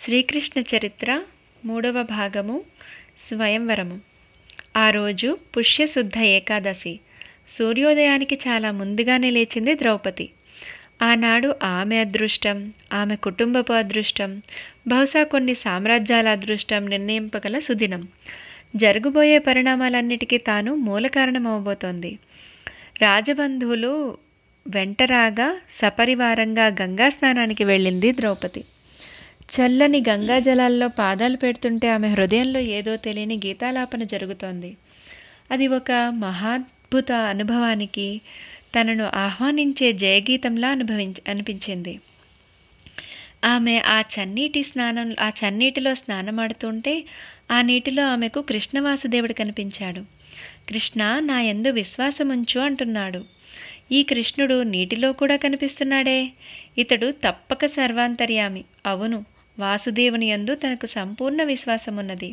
శ్రీకృష్ణ చరిత్ర మూడవ భాగము స్వయంవరము ఆ రోజు పుష్యశుద్ధ ఏకాదశి సూర్యోదయానికి చాలా ముందుగానే లేచింది ద్రౌపది ఆనాడు ఆమె అదృష్టం ఆమె కుటుంబపు అదృష్టం బహుశా కొన్ని సామ్రాజ్యాల అదృష్టం నిర్ణయింపగల సుదినం జరగబోయే పరిణామాలన్నిటికీ తాను మూల కారణమవబోతోంది రాజబంధువులు వెంటరాగా సపరివారంగా గంగా స్నానానికి వెళ్ళింది ద్రౌపది చల్లని గంగాజలాల్లో పాదాలు పెడుతుంటే ఆమె హృదయంలో ఏదో తెలియని గీతాలాపన జరుగుతోంది అది ఒక మహాద్భుత అనుభవానికి తనను ఆహ్వానించే జయగీతంలా అనుభవించ అనిపించింది ఆమె ఆ చన్నీటి స్నానం ఆ చన్నీటిలో స్నానమాడుతుంటే ఆ నీటిలో ఆమెకు కృష్ణవాసుదేవుడు కనిపించాడు కృష్ణ నా ఎందు విశ్వాసముంచు అంటున్నాడు ఈ కృష్ణుడు నీటిలో కూడా కనిపిస్తున్నాడే ఇతడు తప్పక సర్వాంతర్యామి అవును వాసుదేవుని యందు తనకు సంపూర్ణ విశ్వాసం ఉన్నది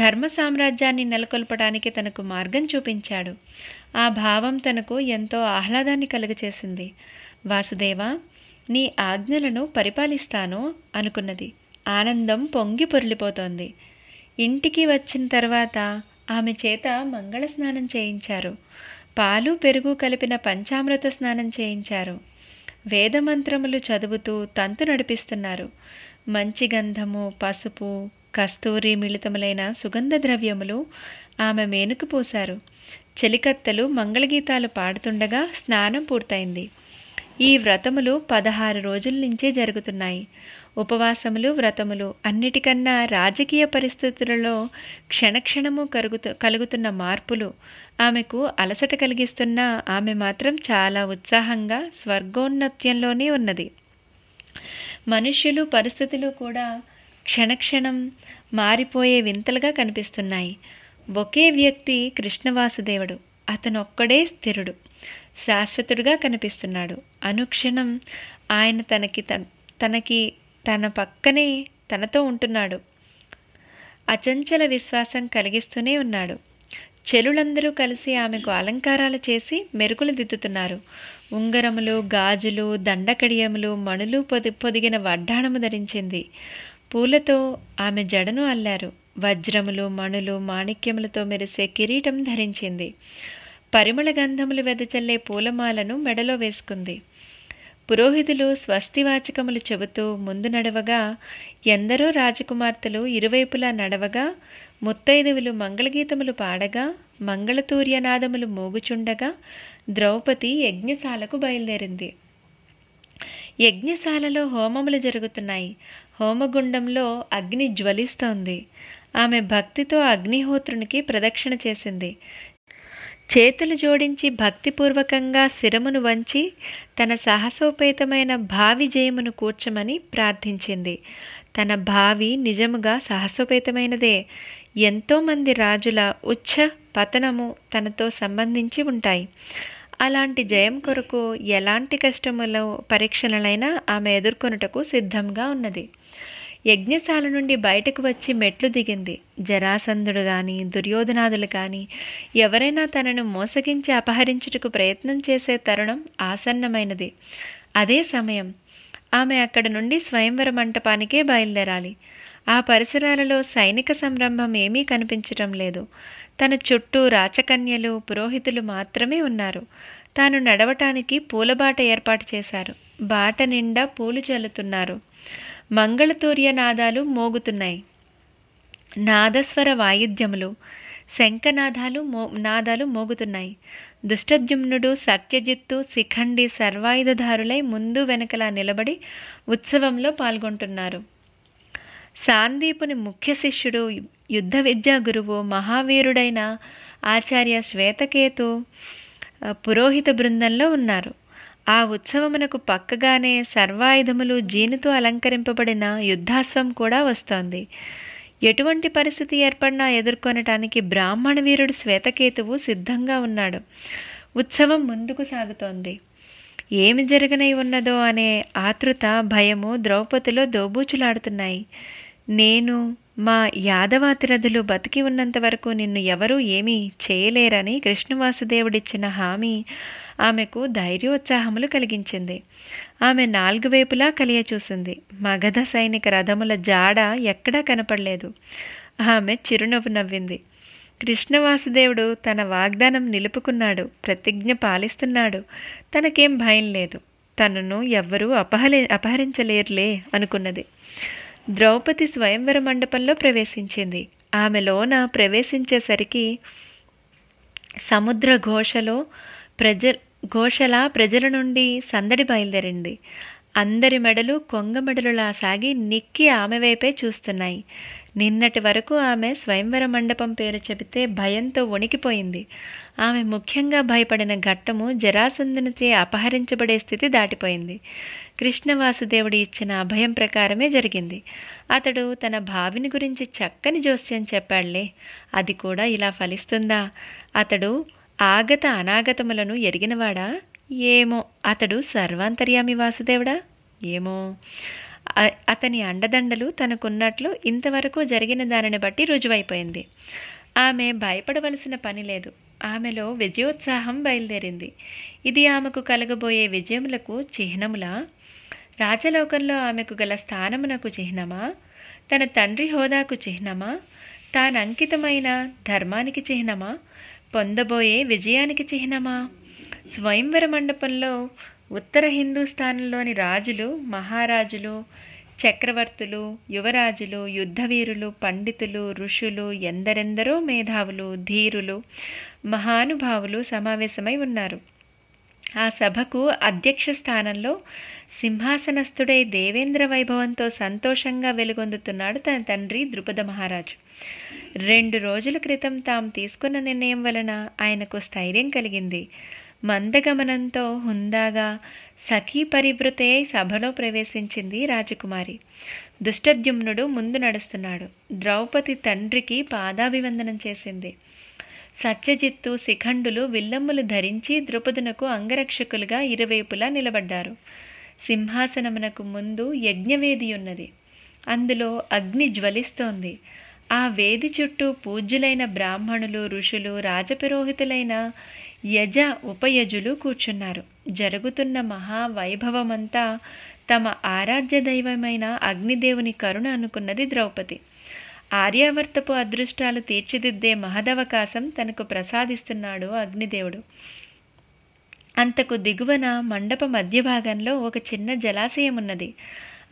ధర్మ సామ్రాజ్యాన్ని నెలకొల్పడానికి తనకు మార్గం చూపించాడు ఆ భావం తనకు ఎంతో ఆహ్లాదాన్ని కలుగచేసింది వాసుదేవ నీ ఆజ్ఞలను పరిపాలిస్తాను అనుకున్నది ఆనందం పొంగి పొరిలిపోతోంది ఇంటికి వచ్చిన తర్వాత ఆమె చేత మంగళ స్నానం చేయించారు పాలు పెరుగు కలిపిన పంచామృత స్నానం చేయించారు వేదమంత్రములు చదువుతూ తంతు నడిపిస్తున్నారు మంచి గంధము పసుపు కస్తూరి మిళితములైన సుగంధ ద్రవ్యములు ఆమె మేనుకు పోశారు చెలికత్తెలు మంగళగీతాలు పాడుతుండగా స్నానం పూర్తయింది ఈ వ్రతములు పదహారు రోజుల నుంచే జరుగుతున్నాయి ఉపవాసములు వ్రతములు అన్నిటికన్నా రాజకీయ పరిస్థితులలో క్షణక్షణము కలుగుతు కలుగుతున్న మార్పులు ఆమెకు అలసట కలిగిస్తున్న ఆమె మాత్రం చాలా ఉత్సాహంగా స్వర్గోన్నత్యంలోనే ఉన్నది మనుష్యులు పరిస్థితులు కూడా క్షణక్షణం మారిపోయే వింతలుగా కనిపిస్తున్నాయి ఒకే వ్యక్తి కృష్ణవాసుదేవుడు అతనొక్కడే స్థిరుడు శాశ్వతుడుగా కనిపిస్తున్నాడు అనుక్షణం ఆయన తనకి తనకి తన పక్కనే తనతో ఉంటున్నాడు అచంచల విశ్వాసం కలిగిస్తూనే ఉన్నాడు చెలులందరూ కలిసి ఆమెకు అలంకారాలు చేసి మెరుకులు దిద్దుతున్నారు ఉంగరములు గాజులు దండకడియములు మణులు పొది పొదిగిన వడ్డాణము ధరించింది పూలతో ఆమె జడను అల్లారు వజ్రములు మణులు మాణిక్యములతో మెరిసే కిరీటం ధరించింది పరిమళ గంధములు వెదచల్లే పూలమాలను మెడలో వేసుకుంది పురోహితులు స్వస్తివాచకములు చెబుతూ ముందు నడవగా ఎందరో రాజకుమార్తెలు ఇరువైపులా నడవగా ముత్తైదువులు మంగళగీతములు పాడగా మంగళతూర్యనాదములు మోగుచుండగా ద్రౌపది యజ్ఞశాలకు బయలుదేరింది యజ్ఞశాలలో హోమములు జరుగుతున్నాయి హోమగుండంలో అగ్ని జ్వలిస్తోంది ఆమె భక్తితో అగ్నిహోత్రునికి ప్రదక్షిణ చేసింది చేతులు జోడించి భక్తిపూర్వకంగా శిరమును వంచి తన సాహసోపేతమైన భావి జయమును కూర్చమని ప్రార్థించింది తన భావి నిజముగా సాహసోపేతమైనదే ఎంతోమంది రాజుల ఉచ్చ పతనము తనతో సంబంధించి ఉంటాయి అలాంటి జయం కొరకు ఎలాంటి కష్టములో పరీక్షలనైనా ఆమె ఎదుర్కొనుటకు సిద్ధంగా ఉన్నది యజ్ఞశాల నుండి బయటకు వచ్చి మెట్లు దిగింది జరాసంధుడు కానీ దుర్యోధనాదులు కానీ ఎవరైనా తనను మోసగించి అపహరించుటకు ప్రయత్నం చేసే తరుణం ఆసన్నమైనది అదే సమయం ఆమె అక్కడ నుండి స్వయంవర మంటపానికే బయలుదేరాలి ఆ పరిసరాలలో సైనిక సంరంభం ఏమీ కనిపించటం లేదు తన చుట్టూ రాచకన్యలు పురోహితులు మాత్రమే ఉన్నారు తాను నడవటానికి పూలబాట ఏర్పాటు చేశారు బాట నిండా పూలు చల్లుతున్నారు మంగళతూర్య నాదాలు మోగుతున్నాయి నాదస్వర వాయిద్యములు శంఖనాదాలు మో నాదాలు మోగుతున్నాయి దుష్టద్యుమ్నుడు సత్యజిత్తు శిఖండి సర్వాయుధారులై ముందు వెనకలా నిలబడి ఉత్సవంలో పాల్గొంటున్నారు సాందీపుని ముఖ్య శిష్యుడు యుద్ధ విద్యా గురువు మహావీరుడైన ఆచార్య శ్వేతకేతు పురోహిత బృందంలో ఉన్నారు ఆ ఉత్సవమునకు పక్కగానే సర్వాయుధములు జీనుతో అలంకరింపబడిన యుద్ధాశ్వం కూడా వస్తోంది ఎటువంటి పరిస్థితి ఏర్పడినా ఎదుర్కొనటానికి బ్రాహ్మణ వీరుడు శ్వేతకేతువు సిద్ధంగా ఉన్నాడు ఉత్సవం ముందుకు సాగుతోంది ఏమి జరగనై ఉన్నదో అనే ఆతృత భయము ద్రౌపదిలో దోబూచులాడుతున్నాయి నేను మా యాదవాతిరథులు బతికి ఉన్నంత వరకు నిన్ను ఎవరూ ఏమీ చేయలేరని కృష్ణవాసుదేవుడిచ్చిన హామీ ఆమెకు ధైర్యోత్సాహములు కలిగించింది ఆమె నాలుగు వైపులా కలియ చూసింది మగధ సైనిక రథముల జాడ ఎక్కడా కనపడలేదు ఆమె చిరునవ్వు నవ్వింది కృష్ణవాసుదేవుడు తన వాగ్దానం నిలుపుకున్నాడు ప్రతిజ్ఞ పాలిస్తున్నాడు తనకేం భయం లేదు తనను ఎవ్వరూ అపహరి అపహరించలేరులే అనుకున్నది ద్రౌపది స్వయంవర మండపంలో ప్రవేశించింది ఆమె లోన ప్రవేశించేసరికి సముద్ర ఘోషలో ప్రజ ఘోషల ప్రజల నుండి సందడి బయలుదేరింది అందరి మెడలు కొంగ మెడలులా సాగి నిక్కి ఆమె వైపే చూస్తున్నాయి నిన్నటి వరకు ఆమె స్వయంవర మండపం పేరు చెబితే భయంతో వణికిపోయింది ఆమె ముఖ్యంగా భయపడిన ఘట్టము జరాసంధనితే అపహరించబడే స్థితి దాటిపోయింది కృష్ణవాసుదేవుడు ఇచ్చిన అభయం ప్రకారమే జరిగింది అతడు తన భావిని గురించి చక్కని జోస్యం చెప్పాడులే అది కూడా ఇలా ఫలిస్తుందా అతడు ఆగత అనాగతములను ఎరిగినవాడా ఏమో అతడు సర్వాంతర్యామి వాసుదేవుడా ఏమో అతని అండదండలు తనకున్నట్లు ఇంతవరకు జరిగిన దానిని బట్టి రుజువైపోయింది ఆమె భయపడవలసిన పని లేదు ఆమెలో విజయోత్సాహం బయలుదేరింది ఇది ఆమెకు కలగబోయే విజయములకు చిహ్నములా రాజలోకంలో ఆమెకు గల స్థానమునకు చిహ్నమా తన తండ్రి హోదాకు చిహ్నమా తాను అంకితమైన ధర్మానికి చిహ్నమా పొందబోయే విజయానికి చిహ్నమా స్వయంవర మండపంలో ఉత్తర హిందూస్థానంలోని రాజులు మహారాజులు చక్రవర్తులు యువరాజులు యుద్ధవీరులు పండితులు ఋషులు ఎందరెందరో మేధావులు ధీరులు మహానుభావులు సమావేశమై ఉన్నారు ఆ సభకు అధ్యక్ష స్థానంలో సింహాసనస్థుడై దేవేంద్ర వైభవంతో సంతోషంగా వెలుగొందుతున్నాడు తన తండ్రి ద్రుపద మహారాజు రెండు రోజుల క్రితం తాము తీసుకున్న నిర్ణయం వలన ఆయనకు స్థైర్యం కలిగింది మందగమనంతో హుందాగా సఖీ పరివృతే సభలో ప్రవేశించింది రాజకుమారి దుష్టద్యుమ్నుడు ముందు నడుస్తున్నాడు ద్రౌపది తండ్రికి పాదాభివందనం చేసింది సత్యజిత్తు శిఖండులు విల్లమ్ములు ధరించి ద్రుపదునకు అంగరక్షకులుగా ఇరువైపులా నిలబడ్డారు సింహాసనమునకు ముందు యజ్ఞవేది ఉన్నది అందులో అగ్ని జ్వలిస్తోంది ఆ వేది చుట్టూ పూజ్యులైన బ్రాహ్మణులు ఋషులు రాజపురోహితులైన యజ ఉపయజులు కూర్చున్నారు జరుగుతున్న మహావైభవమంతా తమ ఆరాధ్య దైవమైన అగ్నిదేవుని కరుణ అనుకున్నది ద్రౌపది ఆర్యావర్తపు అదృష్టాలు తీర్చిదిద్దే మహదవకాశం తనకు ప్రసాదిస్తున్నాడు అగ్నిదేవుడు అంతకు దిగువన మండప మధ్య భాగంలో ఒక చిన్న జలాశయం ఉన్నది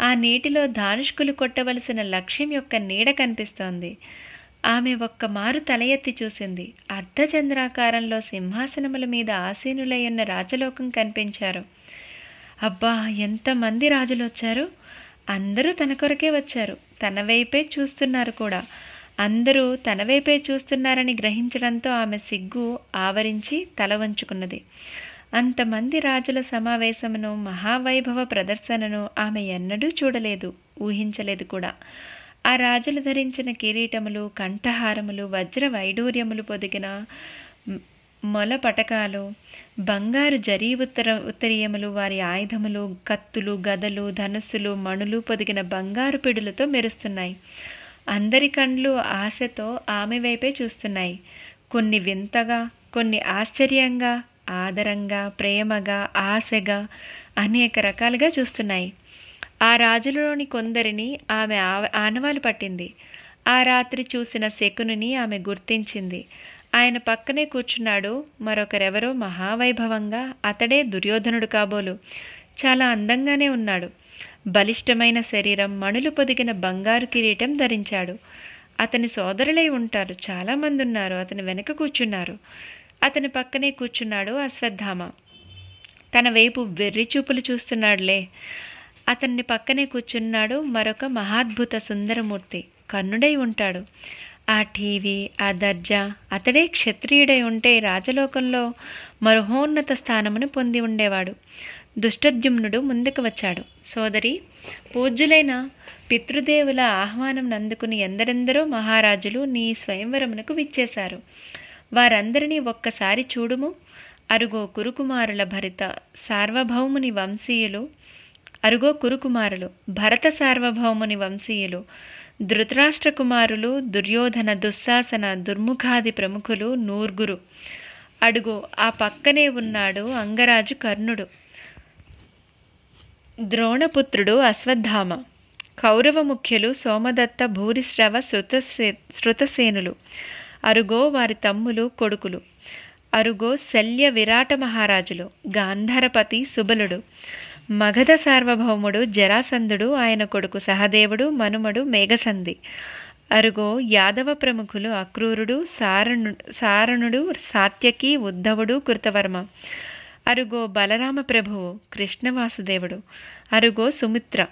ఆ నీటిలో ధానుష్కులు కొట్టవలసిన లక్ష్యం యొక్క నీడ కనిపిస్తోంది ఆమె ఒక్క మారు తల ఎత్తి చూసింది అర్ధచంద్రాకారంలో సింహాసనముల మీద ఆసీనులై ఉన్న రాజలోకం కనిపించారు అబ్బా ఎంతమంది రాజులు వచ్చారు అందరూ తన కొరకే వచ్చారు తన వైపే చూస్తున్నారు కూడా అందరూ తన వైపే చూస్తున్నారని గ్రహించడంతో ఆమె సిగ్గు ఆవరించి తల వంచుకున్నది అంతమంది రాజుల సమావేశమును మహావైభవ ప్రదర్శనను ఆమె ఎన్నడూ చూడలేదు ఊహించలేదు కూడా ఆ రాజులు ధరించిన కిరీటములు కంఠహారములు వజ్ర వైడూర్యములు పొదిగిన మొల పటకాలు బంగారు జరీ ఉత్తర ఉత్తరీయములు వారి ఆయుధములు కత్తులు గదలు ధనుస్సులు మణులు పొదిగిన బంగారు పిడులతో మెరుస్తున్నాయి అందరి కండ్లు ఆశతో ఆమె వైపే చూస్తున్నాయి కొన్ని వింతగా కొన్ని ఆశ్చర్యంగా ఆదరంగా ప్రేమగా ఆశగా అనేక రకాలుగా చూస్తున్నాయి ఆ రాజులలోని కొందరిని ఆమె ఆనవాలు పట్టింది ఆ రాత్రి చూసిన శకునిని ఆమె గుర్తించింది ఆయన పక్కనే కూర్చున్నాడు మరొకరెవరో మహావైభవంగా అతడే దుర్యోధనుడు కాబోలు చాలా అందంగానే ఉన్నాడు బలిష్టమైన శరీరం మణులు పొదిగిన బంగారు కిరీటం ధరించాడు అతని సోదరులై ఉంటారు చాలామంది ఉన్నారు అతని వెనక కూర్చున్నారు అతని పక్కనే కూర్చున్నాడు అశ్వత్థామ తన వైపు వెర్రి చూపులు చూస్తున్నాడులే అతన్ని పక్కనే కూర్చున్నాడు మరొక మహాద్భుత సుందరమూర్తి కన్నుడై ఉంటాడు ఆ టీవీ ఆ దర్జా అతడే క్షత్రియుడై ఉంటే రాజలోకంలో మరహోన్నత స్థానమును పొంది ఉండేవాడు దుష్టద్యుమ్నుడు ముందుకు వచ్చాడు సోదరి పూజ్యులైన పితృదేవుల ఆహ్వానం అందుకుని ఎందరెందరో మహారాజులు నీ స్వయంవరమునకు విచ్చేశారు వారందరినీ ఒక్కసారి చూడుము అరుగో కురుకుమారుల భరిత సార్వభౌముని వంశీయులు అరుగో కురుకుమారులు భరత సార్వభౌముని వంశీయులు ధృతరాష్ట్ర కుమారులు దుర్యోధన దుశ్శాసన దుర్ముఖాది ప్రముఖులు నూర్గురు అడుగో ఆ పక్కనే ఉన్నాడు అంగరాజు కర్ణుడు ద్రోణపుత్రుడు అశ్వత్థామ కౌరవ ముఖ్యులు సోమదత్త భూరిశ్రవ శృతసే శృతసేనులు అరుగో వారి తమ్ములు కొడుకులు అరుగో శల్య విరాట మహారాజులు గాంధారపతి సుబలుడు మగధ సార్వభౌముడు జరాసంధుడు ఆయన కొడుకు సహదేవుడు మనుమడు మేఘసంధి అరుగో యాదవ ప్రముఖులు అక్రూరుడు సారణు సారణుడు సాత్యకి ఉద్ధవుడు కృతవర్మ అరుగో బలరామ ప్రభువు కృష్ణవాసుదేవుడు అరుగో సుమిత్ర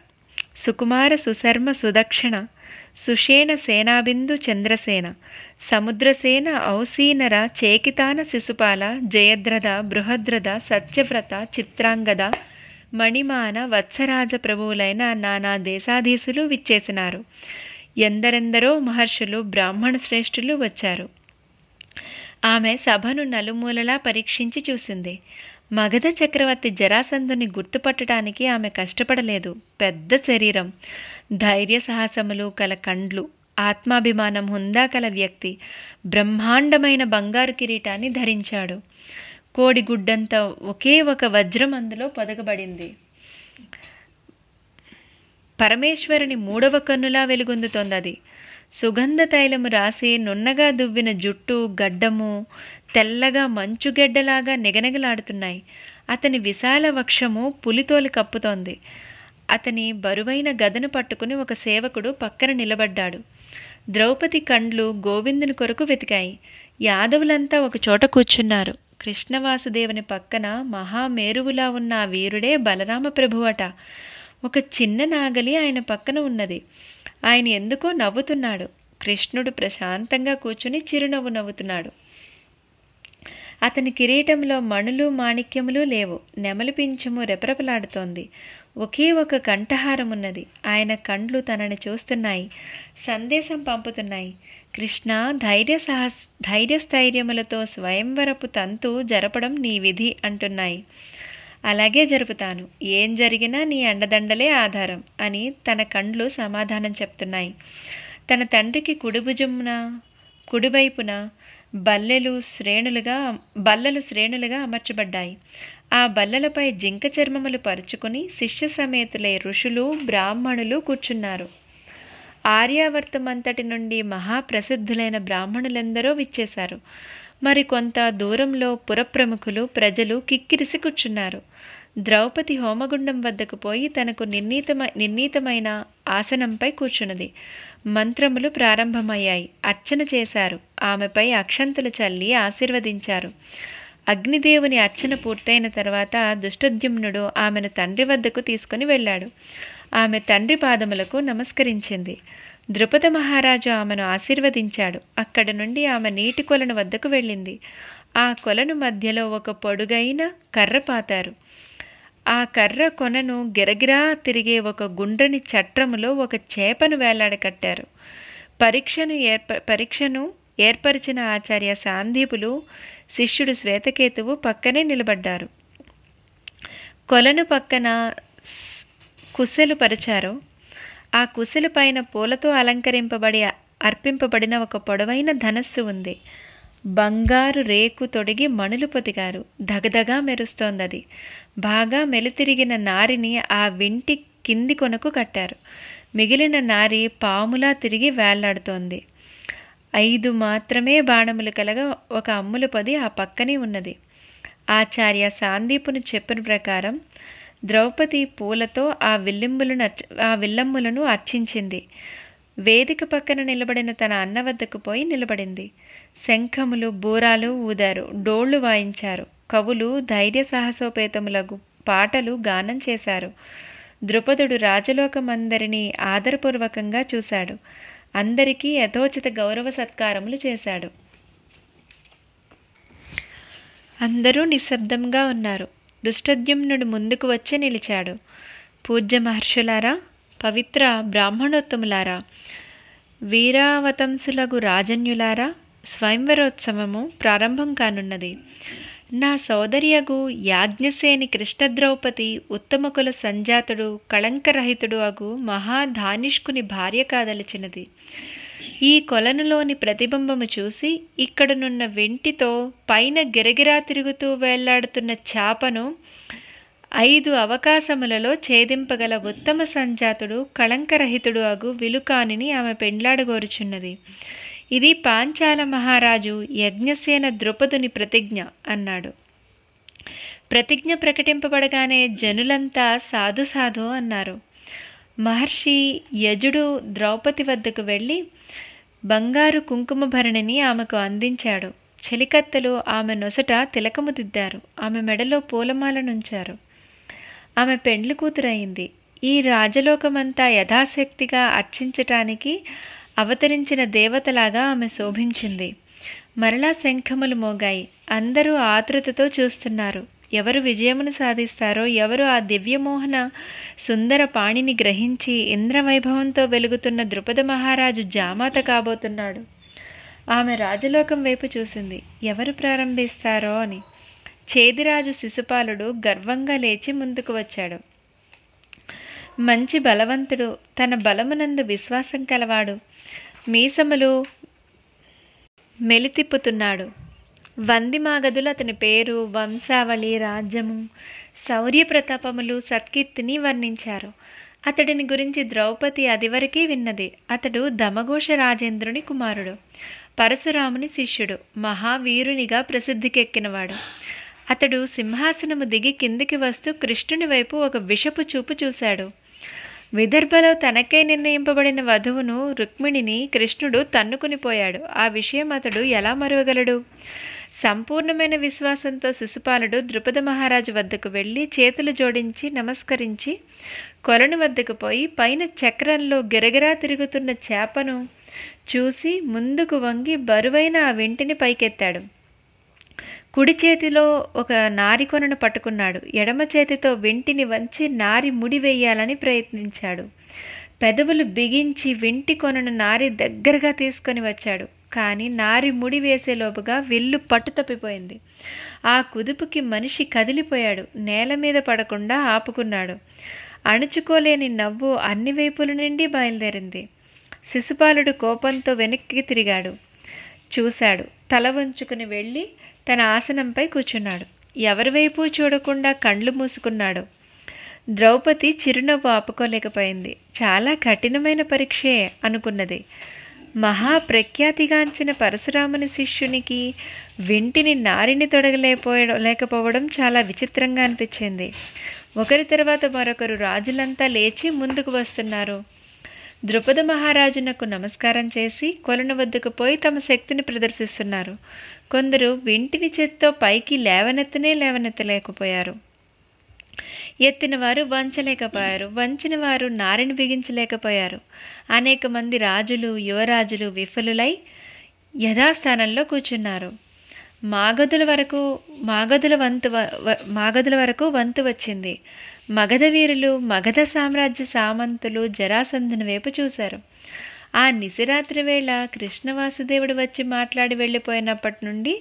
సుకుమార సుశర్మ సుదక్షిణ సుషేణ సేనాబిందు చంద్రసేన సముద్రసేన ఔసీనర చేకితాన శిశుపాల జయద్రథ బృహద్రథ సత్యవ్రత చిత్రాంగద మణిమాన వత్సరాజ ప్రభువులైన నానా దేశాధీశులు విచ్చేసినారు ఎందరెందరో మహర్షులు బ్రాహ్మణ శ్రేష్ఠులు వచ్చారు ఆమె సభను నలుమూలలా పరీక్షించి చూసింది మగధ చక్రవర్తి జరాసంధుని గుర్తుపట్టడానికి ఆమె కష్టపడలేదు పెద్ద శరీరం ధైర్య సాహసములు కల కండ్లు ఆత్మాభిమానం హుందా కల వ్యక్తి బ్రహ్మాండమైన బంగారు కిరీటాన్ని ధరించాడు కోడిగుడ్డంత ఒకే ఒక వజ్రం అందులో పొదగబడింది పరమేశ్వరుని మూడవ కన్నులా వెలుగొందుతోంది అది సుగంధ తైలము రాసి నున్నగా దువ్విన జుట్టు గడ్డము తెల్లగా మంచుగెడ్డలాగా నిగనగలాడుతున్నాయి అతని విశాల వక్షము పులితోలు కప్పుతోంది అతని బరువైన గదను పట్టుకుని ఒక సేవకుడు పక్కన నిలబడ్డాడు ద్రౌపది కండ్లు గోవిందుని కొరకు వెతికాయి యాదవులంతా ఒక చోట కూర్చున్నారు కృష్ణవాసుదేవుని పక్కన మహామేరువులా ఉన్న ఆ వీరుడే బలరామ ప్రభువట ఒక చిన్న నాగలి ఆయన పక్కన ఉన్నది ఆయన ఎందుకో నవ్వుతున్నాడు కృష్ణుడు ప్రశాంతంగా కూర్చుని చిరునవ్వు నవ్వుతున్నాడు అతని కిరీటంలో మణులు మాణిక్యములు లేవు నెమలి పింఛము రెపరెపలాడుతోంది ఒకే ఒక కంఠహారం ఉన్నది ఆయన కండ్లు తనని చూస్తున్నాయి సందేశం పంపుతున్నాయి కృష్ణ ధైర్య ధైర్య ధైర్యస్థైర్యములతో స్వయంవరపు తంతు జరపడం నీ విధి అంటున్నాయి అలాగే జరుపుతాను ఏం జరిగినా నీ అండదండలే ఆధారం అని తన కండ్లు సమాధానం చెప్తున్నాయి తన తండ్రికి కుడిభుజమున కుడివైపున బల్లెలు శ్రేణులుగా బల్లలు శ్రేణులుగా అమర్చబడ్డాయి ఆ బల్లలపై జింక చర్మములు పరుచుకుని శిష్య సమేతులే ఋషులు బ్రాహ్మణులు కూర్చున్నారు ఆర్యావర్తమంతటి నుండి మహాప్రసిద్ధులైన బ్రాహ్మణులెందరో విచ్చేశారు మరి కొంత దూరంలో పురప్రముఖులు ప్రజలు కిక్కిరిసి కూర్చున్నారు ద్రౌపది హోమగుండం వద్దకు పోయి తనకు నిర్ణీతమ నిర్ణీతమైన ఆసనంపై కూర్చున్నది మంత్రములు ప్రారంభమయ్యాయి అర్చన చేశారు ఆమెపై అక్షంతలు చల్లి ఆశీర్వదించారు అగ్నిదేవుని అర్చన పూర్తయిన తర్వాత దుష్టద్యుమ్నుడు ఆమెను తండ్రి వద్దకు తీసుకుని వెళ్ళాడు ఆమె తండ్రి పాదములకు నమస్కరించింది ద్రుపద మహారాజు ఆమెను ఆశీర్వదించాడు అక్కడ నుండి ఆమె నీటి కొలను వద్దకు వెళ్ళింది ఆ కొలను మధ్యలో ఒక పొడుగైన కర్ర పాతారు ఆ కర్ర కొనను గిరగిరా తిరిగే ఒక గుండ్రని చట్రములో ఒక చేపను వేలాడకట్టారు పరీక్షను ఏర్ప పరీక్షను ఏర్పరిచిన ఆచార్య సాందీపులు శిష్యుడు శ్వేతకేతువు పక్కనే నిలబడ్డారు కొలను పక్కన కుసెలు పరిచారు ఆ కుసెలు పైన పూలతో అలంకరింపబడి అర్పింపబడిన ఒక పొడవైన ధనస్సు ఉంది బంగారు రేకు తొడిగి మణులు పొదిగారు దగదగా అది బాగా మెలితిరిగిన నారిని ఆ వింటి కింది కొనకు కట్టారు మిగిలిన నారి పాములా తిరిగి వేళ్లాడుతోంది ఐదు మాత్రమే బాణములు కలగా ఒక అమ్ములు పది ఆ పక్కనే ఉన్నది ఆచార్య సాందీపుని చెప్పిన ప్రకారం ద్రౌపది పూలతో ఆ విల్లింబులను ఆ విల్లమ్ములను అర్చించింది వేదిక పక్కన నిలబడిన తన అన్న వద్దకు పోయి నిలబడింది శంఖములు బూరాలు ఊదారు డోళ్లు వాయించారు కవులు ధైర్య సాహసోపేతములకు పాటలు గానం చేశారు ద్రుపదుడు రాజలోకమందరినీ ఆదరపూర్వకంగా చూశాడు అందరికీ యథోచిత గౌరవ సత్కారములు చేశాడు అందరూ నిశ్శబ్దంగా ఉన్నారు దుష్టద్యుమ్నుడు ముందుకు వచ్చి నిలిచాడు పూజ్య మహర్షులారా పవిత్ర బ్రాహ్మణోత్తములారా వీరావతంసులకు రాజన్యులారా స్వయంవరోత్సవము ప్రారంభం కానున్నది నా సోదరియగు యాజ్ఞసేని కృష్ణద్రౌపది ఉత్తమకుల సంజాతుడు కళంకరహితుడు అగు మహాధానిష్కుని భార్య కాదలిచినది ఈ కొలనులోని ప్రతిబింబము చూసి ఇక్కడనున్న వెంటితో పైన గిరగిరా తిరుగుతూ వేళ్లాడుతున్న చేపను ఐదు అవకాశములలో ఛేదింపగల ఉత్తమ సంజాతుడు కళంకరహితుడు అగు విలుకానిని ఆమె పెండ్లాడగోరుచున్నది ఇది పాంచాల మహారాజు యజ్ఞసేన ద్రుపదుని ప్రతిజ్ఞ అన్నాడు ప్రతిజ్ఞ ప్రకటింపబడగానే జనులంతా సాధు సాధు అన్నారు మహర్షి యజుడు ద్రౌపది వద్దకు వెళ్ళి బంగారు కుంకుమ భరణిని ఆమెకు అందించాడు చలికత్తలు ఆమె నొసట తిలకము దిద్దారు ఆమె మెడలో పూలమాలనుంచారు ఆమె పెండ్లి కూతురయింది ఈ రాజలోకమంతా యథాశక్తిగా అర్చించటానికి అవతరించిన దేవతలాగా ఆమె శోభించింది మరలా శంఖములు మోగాయి అందరూ ఆతృతతో చూస్తున్నారు ఎవరు విజయమును సాధిస్తారో ఎవరు ఆ దివ్యమోహన సుందర పాణిని గ్రహించి ఇంద్రవైభవంతో వెలుగుతున్న ద్రుపద మహారాజు జామాత కాబోతున్నాడు ఆమె రాజలోకం వైపు చూసింది ఎవరు ప్రారంభిస్తారో అని చేదిరాజు శిశుపాలుడు గర్వంగా లేచి ముందుకు వచ్చాడు మంచి బలవంతుడు తన బలమునందు విశ్వాసం కలవాడు మీసములు మెలితిప్పుతున్నాడు వందిమాగదులు అతని పేరు వంశావళి రాజ్యము శౌర్య ప్రతాపములు సత్కీర్తిని వర్ణించారు అతడిని గురించి ద్రౌపది అదివరకే విన్నది అతడు దమఘోష రాజేంద్రుని కుమారుడు పరశురాముని శిష్యుడు మహావీరునిగా ప్రసిద్ధికెక్కినవాడు అతడు సింహాసనము దిగి కిందికి వస్తూ కృష్ణుని వైపు ఒక విషపు చూపు చూశాడు విదర్భలో తనకై నిర్ణయింపబడిన వధువును రుక్మిణిని కృష్ణుడు తన్నుకునిపోయాడు ఆ విషయం అతడు ఎలా మరువగలడు సంపూర్ణమైన విశ్వాసంతో శిశుపాలుడు ద్రుపద మహారాజు వద్దకు వెళ్ళి చేతులు జోడించి నమస్కరించి కొలను వద్దకు పోయి పైన చక్రంలో గిరగిరా తిరుగుతున్న చేపను చూసి ముందుకు వంగి బరువైన ఆ వెంటిని పైకెత్తాడు కుడి చేతిలో ఒక నారి కొనను పట్టుకున్నాడు ఎడమ చేతితో వెంటిని వంచి నారి ముడివేయాలని ప్రయత్నించాడు పెదవులు బిగించి వెంటి కొనను నారి దగ్గరగా తీసుకొని వచ్చాడు కానీ నారి ముడి లోపుగా విల్లు పట్టు తప్పిపోయింది ఆ కుదుపుకి మనిషి కదిలిపోయాడు నేల మీద పడకుండా ఆపుకున్నాడు అణుచుకోలేని నవ్వు అన్ని వైపుల నుండి బయలుదేరింది శిశుపాలుడు కోపంతో వెనక్కి తిరిగాడు చూశాడు తల వంచుకుని వెళ్ళి తన ఆసనంపై కూర్చున్నాడు ఎవరివైపు చూడకుండా కండ్లు మూసుకున్నాడు ద్రౌపది చిరునవ్వు ఆపుకోలేకపోయింది చాలా కఠినమైన పరీక్షే అనుకున్నది మహాప్రఖ్యాతిగాంచిన పరశురాముని శిష్యునికి వింటిని నారిని తొడగలేకపోయడం లేకపోవడం చాలా విచిత్రంగా అనిపించింది ఒకరి తర్వాత మరొకరు రాజులంతా లేచి ముందుకు వస్తున్నారు ద్రుపద మహారాజునకు నమస్కారం చేసి కొలను వద్దకు పోయి తమ శక్తిని ప్రదర్శిస్తున్నారు కొందరు వింటిని చేత్తో పైకి లేవనెత్తనే లేవనెత్తలేకపోయారు ఎత్తిన వారు వంచలేకపోయారు వంచిన వారు నారిని బిగించలేకపోయారు అనేక మంది రాజులు యువరాజులు విఫలులై యథాస్థానంలో కూర్చున్నారు మాగదుల వరకు మాగదుల వంతు మాగదుల వరకు వంతు వచ్చింది మగధ వీరులు మగధ సామ్రాజ్య సామంతులు జరాసంధుని వైపు చూశారు ఆ నిశిరాత్రి వేళ కృష్ణవాసుదేవుడు వచ్చి మాట్లాడి వెళ్ళిపోయినప్పటి నుండి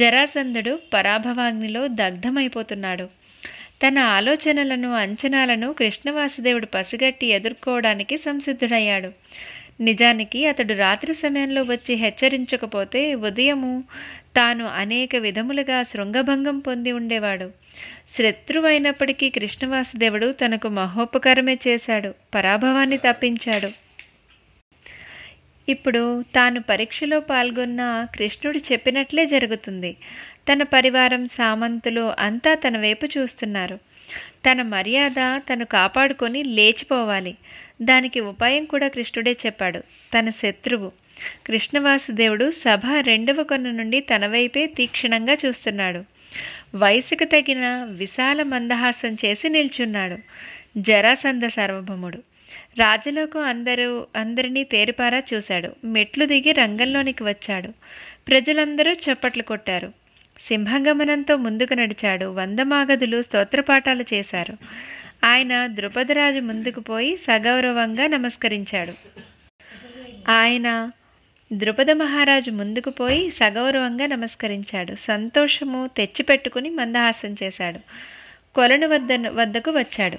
జరాసంధుడు పరాభవాగ్నిలో దగ్ధమైపోతున్నాడు తన ఆలోచనలను అంచనాలను కృష్ణవాసుదేవుడు పసిగట్టి ఎదుర్కోవడానికి సంసిద్ధుడయ్యాడు నిజానికి అతడు రాత్రి సమయంలో వచ్చి హెచ్చరించకపోతే ఉదయము తాను అనేక విధములుగా శృంగభంగం పొంది ఉండేవాడు శత్రువైనప్పటికీ కృష్ణవాసుదేవుడు తనకు మహోపకారమే చేశాడు పరాభవాన్ని తప్పించాడు ఇప్పుడు తాను పరీక్షలో పాల్గొన్న కృష్ణుడు చెప్పినట్లే జరుగుతుంది తన పరివారం సామంతులు అంతా తన వైపు చూస్తున్నారు తన మర్యాద తను కాపాడుకొని లేచిపోవాలి దానికి ఉపాయం కూడా కృష్ణుడే చెప్పాడు తన శత్రువు కృష్ణవాసుదేవుడు సభ రెండవ కొన్న నుండి తన వైపే తీక్షణంగా చూస్తున్నాడు వయసుకు తగిన విశాల మందహాసం చేసి నిల్చున్నాడు జరాసంద సార్వభౌముడు రాజులకు అందరూ అందరినీ తేరిపారా చూశాడు మెట్లు దిగి రంగంలోనికి వచ్చాడు ప్రజలందరూ చప్పట్లు కొట్టారు సింహగమనంతో ముందుకు నడిచాడు వంద మాగదులు స్తోత్రపాఠాలు చేశారు ఆయన ద్రుపదరాజు ముందుకు పోయి సగౌరవంగా నమస్కరించాడు ఆయన ద్రుపద మహారాజు ముందుకు పోయి సగౌరవంగా నమస్కరించాడు సంతోషము తెచ్చిపెట్టుకుని మందహాసం చేశాడు కొలను వద్ద వద్దకు వచ్చాడు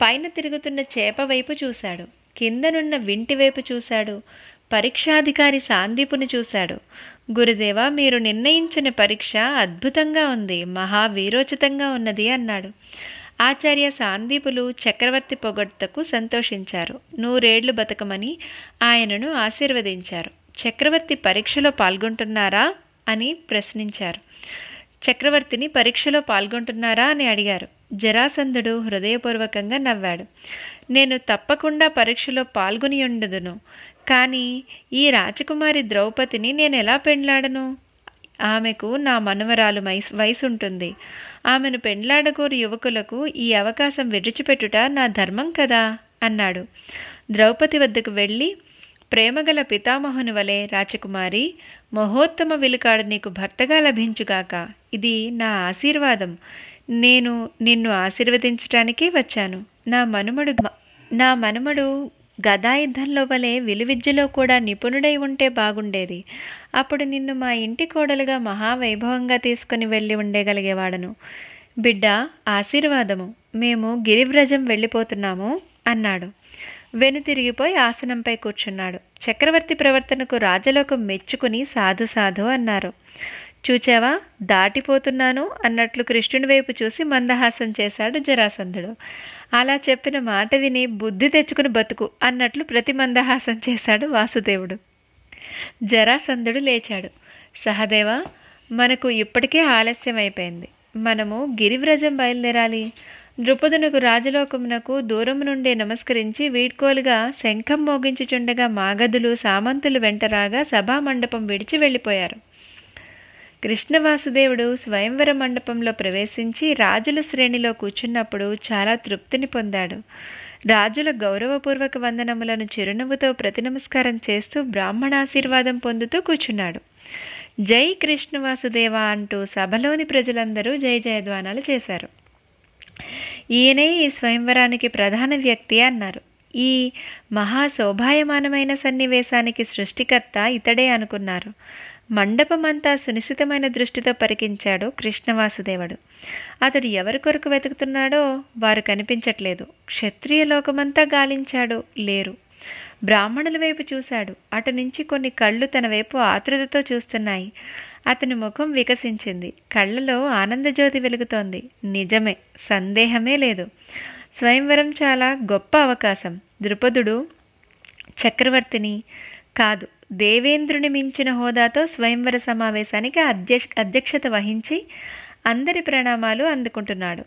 పైన తిరుగుతున్న చేప వైపు చూశాడు కిందనున్న వింటి వైపు చూశాడు పరీక్షాధికారి సాందీపుని చూశాడు గురుదేవ మీరు నిర్ణయించిన పరీక్ష అద్భుతంగా ఉంది మహా వీరోచితంగా ఉన్నది అన్నాడు ఆచార్య సాందీపులు చక్రవర్తి పొగడ్తకు సంతోషించారు నూరేళ్లు బతకమని ఆయనను ఆశీర్వదించారు చక్రవర్తి పరీక్షలో పాల్గొంటున్నారా అని ప్రశ్నించారు చక్రవర్తిని పరీక్షలో పాల్గొంటున్నారా అని అడిగారు జరాసంధుడు హృదయపూర్వకంగా నవ్వాడు నేను తప్పకుండా పరీక్షలో పాల్గొని ఉండదును కానీ ఈ రాజకుమారి ద్రౌపదిని నేను ఎలా పెండ్లాడను ఆమెకు నా మనవరాలు వయసు ఉంటుంది ఆమెను పెండ్లాడగోరు యువకులకు ఈ అవకాశం విడిచిపెట్టుట నా ధర్మం కదా అన్నాడు ద్రౌపది వద్దకు వెళ్ళి ప్రేమగల పితామహుని వలె రాజకుమారి మహోత్తమ విలుకాడు నీకు భర్తగా లభించుగాక ఇది నా ఆశీర్వాదం నేను నిన్ను ఆశీర్వదించటానికే వచ్చాను నా మనుమడు నా మనుమడు గదాయుద్ధంలో వలె విలువిద్యలో కూడా నిపుణుడై ఉంటే బాగుండేది అప్పుడు నిన్ను మా ఇంటి కోడలుగా మహావైభవంగా తీసుకుని వెళ్ళి ఉండగలిగేవాడను బిడ్డ ఆశీర్వాదము మేము గిరివ్రజం వెళ్ళిపోతున్నాము అన్నాడు వెనుతిరిగిపోయి ఆసనంపై కూర్చున్నాడు చక్రవర్తి ప్రవర్తనకు రాజలోకం మెచ్చుకుని సాధు సాధు అన్నారు చూచావా దాటిపోతున్నాను అన్నట్లు కృష్ణుని వైపు చూసి మందహాసం చేశాడు జరాసంధుడు అలా చెప్పిన మాట విని బుద్ధి తెచ్చుకుని బతుకు అన్నట్లు ప్రతి మందహాసం చేశాడు వాసుదేవుడు జరాసంధుడు లేచాడు సహదేవా మనకు ఇప్పటికే ఆలస్యం అయిపోయింది మనము గిరివ్రజం బయలుదేరాలి నృపదునకు రాజలోకమునకు దూరం నుండే నమస్కరించి వీడ్కోలుగా శంఖం మోగించుచుండగా మాగధులు సామంతులు వెంటరాగా సభామండపం విడిచి వెళ్ళిపోయారు కృష్ణవాసుదేవుడు స్వయంవర మండపంలో ప్రవేశించి రాజుల శ్రేణిలో కూర్చున్నప్పుడు చాలా తృప్తిని పొందాడు రాజుల గౌరవపూర్వక వందనములను చిరునవ్వుతో ప్రతినమస్కారం చేస్తూ బ్రాహ్మణాశీర్వాదం పొందుతూ కూర్చున్నాడు జై కృష్ణవాసుదేవ అంటూ సభలోని ప్రజలందరూ జయ జయధ్వానాలు చేశారు ఈయనే ఈ స్వయంవరానికి ప్రధాన వ్యక్తి అన్నారు ఈ మహా శోభాయమానమైన సన్నివేశానికి సృష్టికర్త ఇతడే అనుకున్నారు మండపమంతా సునిశ్చితమైన దృష్టితో పరికించాడు కృష్ణవాసుదేవుడు అతడు ఎవరి కొరకు వెతుకుతున్నాడో వారు కనిపించట్లేదు క్షత్రియ లోకమంతా గాలించాడు లేరు బ్రాహ్మణుల వైపు చూశాడు అటు నుంచి కొన్ని కళ్ళు తన వైపు ఆతృతతో చూస్తున్నాయి అతని ముఖం వికసించింది కళ్ళలో ఆనందజ్యోతి వెలుగుతోంది నిజమే సందేహమే లేదు స్వయంవరం చాలా గొప్ప అవకాశం ద్రుపదుడు చక్రవర్తిని కాదు దేవేంద్రుని మించిన హోదాతో స్వయంవర సమావేశానికి అధ్యక్ష అధ్యక్షత వహించి అందరి ప్రణామాలు అందుకుంటున్నాడు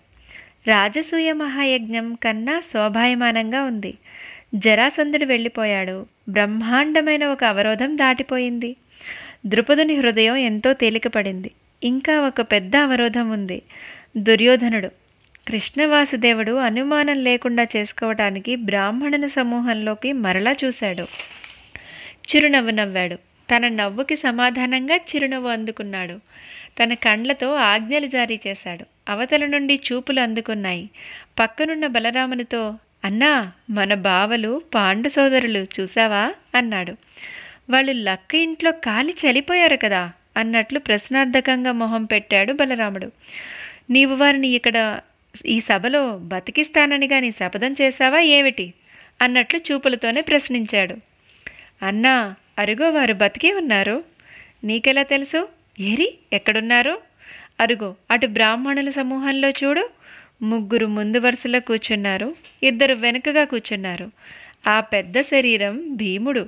రాజసూయ మహాయజ్ఞం కన్నా శోభాయమానంగా ఉంది జరాసంధుడు వెళ్ళిపోయాడు బ్రహ్మాండమైన ఒక అవరోధం దాటిపోయింది ద్రుపదుని హృదయం ఎంతో తేలికపడింది ఇంకా ఒక పెద్ద అవరోధం ఉంది దుర్యోధనుడు కృష్ణవాసుదేవుడు అనుమానం లేకుండా చేసుకోవటానికి బ్రాహ్మణుని సమూహంలోకి మరలా చూశాడు చిరునవ్వు నవ్వాడు తన నవ్వుకి సమాధానంగా చిరునవ్వు అందుకున్నాడు తన కండ్లతో ఆజ్ఞలు జారీ చేశాడు అవతల నుండి చూపులు అందుకున్నాయి పక్కనున్న బలరామునితో అన్నా మన బావలు పాండు సోదరులు చూసావా అన్నాడు వాళ్ళు లక్క ఇంట్లో కాలి చలిపోయారు కదా అన్నట్లు ప్రశ్నార్థకంగా మొహం పెట్టాడు బలరాముడు నీవు వారిని ఇక్కడ ఈ సభలో బతికిస్తానని కానీ శపథం చేశావా ఏమిటి అన్నట్లు చూపులతోనే ప్రశ్నించాడు అన్నా అరుగో వారు బతికే ఉన్నారు నీకెలా తెలుసు ఏరి ఎక్కడున్నారు అరుగో అటు బ్రాహ్మణుల సమూహంలో చూడు ముగ్గురు ముందు వరుసలో కూర్చున్నారు ఇద్దరు వెనుకగా కూర్చున్నారు ఆ పెద్ద శరీరం భీముడు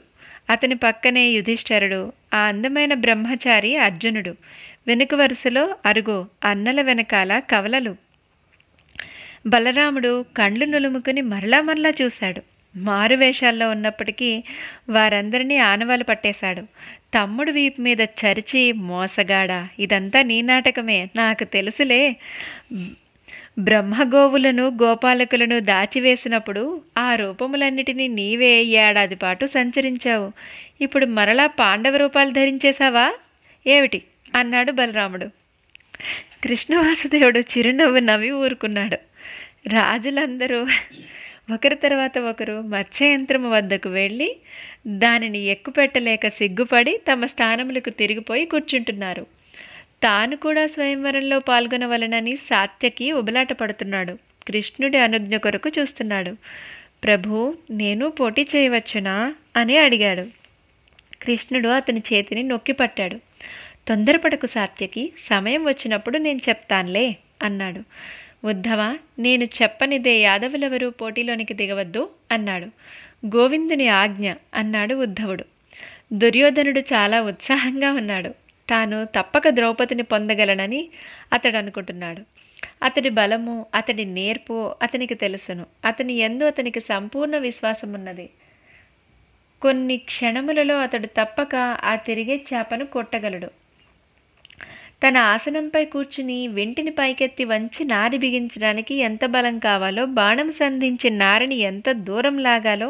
అతని పక్కనే యుధిష్ఠరుడు ఆ అందమైన బ్రహ్మచారి అర్జునుడు వెనుక వరుసలో అరుగు అన్నల వెనకాల కవలలు బలరాముడు కండ్లు నులుముకుని మరలా మరలా చూశాడు మారువేషాల్లో ఉన్నప్పటికీ వారందరినీ ఆనవాలు పట్టేశాడు తమ్ముడు వీపు మీద చరిచి మోసగాడా ఇదంతా నీ నాటకమే నాకు తెలుసులే బ్రహ్మగోవులను గోపాలకులను దాచివేసినప్పుడు ఆ రూపములన్నిటినీ నీవే ఏడాది పాటు సంచరించావు ఇప్పుడు మరలా పాండవ రూపాలు ధరించేశావా ఏమిటి అన్నాడు బలరాముడు కృష్ణవాసుదేవుడు చిరునవ్వు నవ్వి ఊరుకున్నాడు రాజులందరూ ఒకరి తర్వాత ఒకరు మత్స్యయంత్రము వద్దకు వెళ్ళి దానిని ఎక్కుపెట్టలేక సిగ్గుపడి తమ స్థానములకు తిరిగిపోయి కూర్చుంటున్నారు తాను కూడా స్వయంవరంలో పాల్గొనవలనని సాత్యకి ఉబలాట పడుతున్నాడు కృష్ణుడి అనుజ్ఞ కొరకు చూస్తున్నాడు ప్రభు నేను పోటీ చేయవచ్చునా అని అడిగాడు కృష్ణుడు అతని చేతిని నొక్కి పట్టాడు తొందరపడకు సాత్యకి సమయం వచ్చినప్పుడు నేను చెప్తానులే అన్నాడు ఉద్ధవ నేను చెప్పనిదే యాదవులెవరూ పోటీలోనికి దిగవద్దు అన్నాడు గోవిందుని ఆజ్ఞ అన్నాడు ఉద్ధవుడు దుర్యోధనుడు చాలా ఉత్సాహంగా ఉన్నాడు తాను తప్పక ద్రౌపదిని పొందగలనని అతడు అనుకుంటున్నాడు అతడి బలము అతడి నేర్పు అతనికి తెలుసును అతని ఎందు అతనికి సంపూర్ణ విశ్వాసం ఉన్నది కొన్ని క్షణములలో అతడు తప్పక ఆ తిరిగే చేపను కొట్టగలడు తన ఆసనంపై కూర్చుని వెంటిని పైకెత్తి వంచి నారి బిగించడానికి ఎంత బలం కావాలో బాణం సంధించి నారిని ఎంత దూరం లాగాలో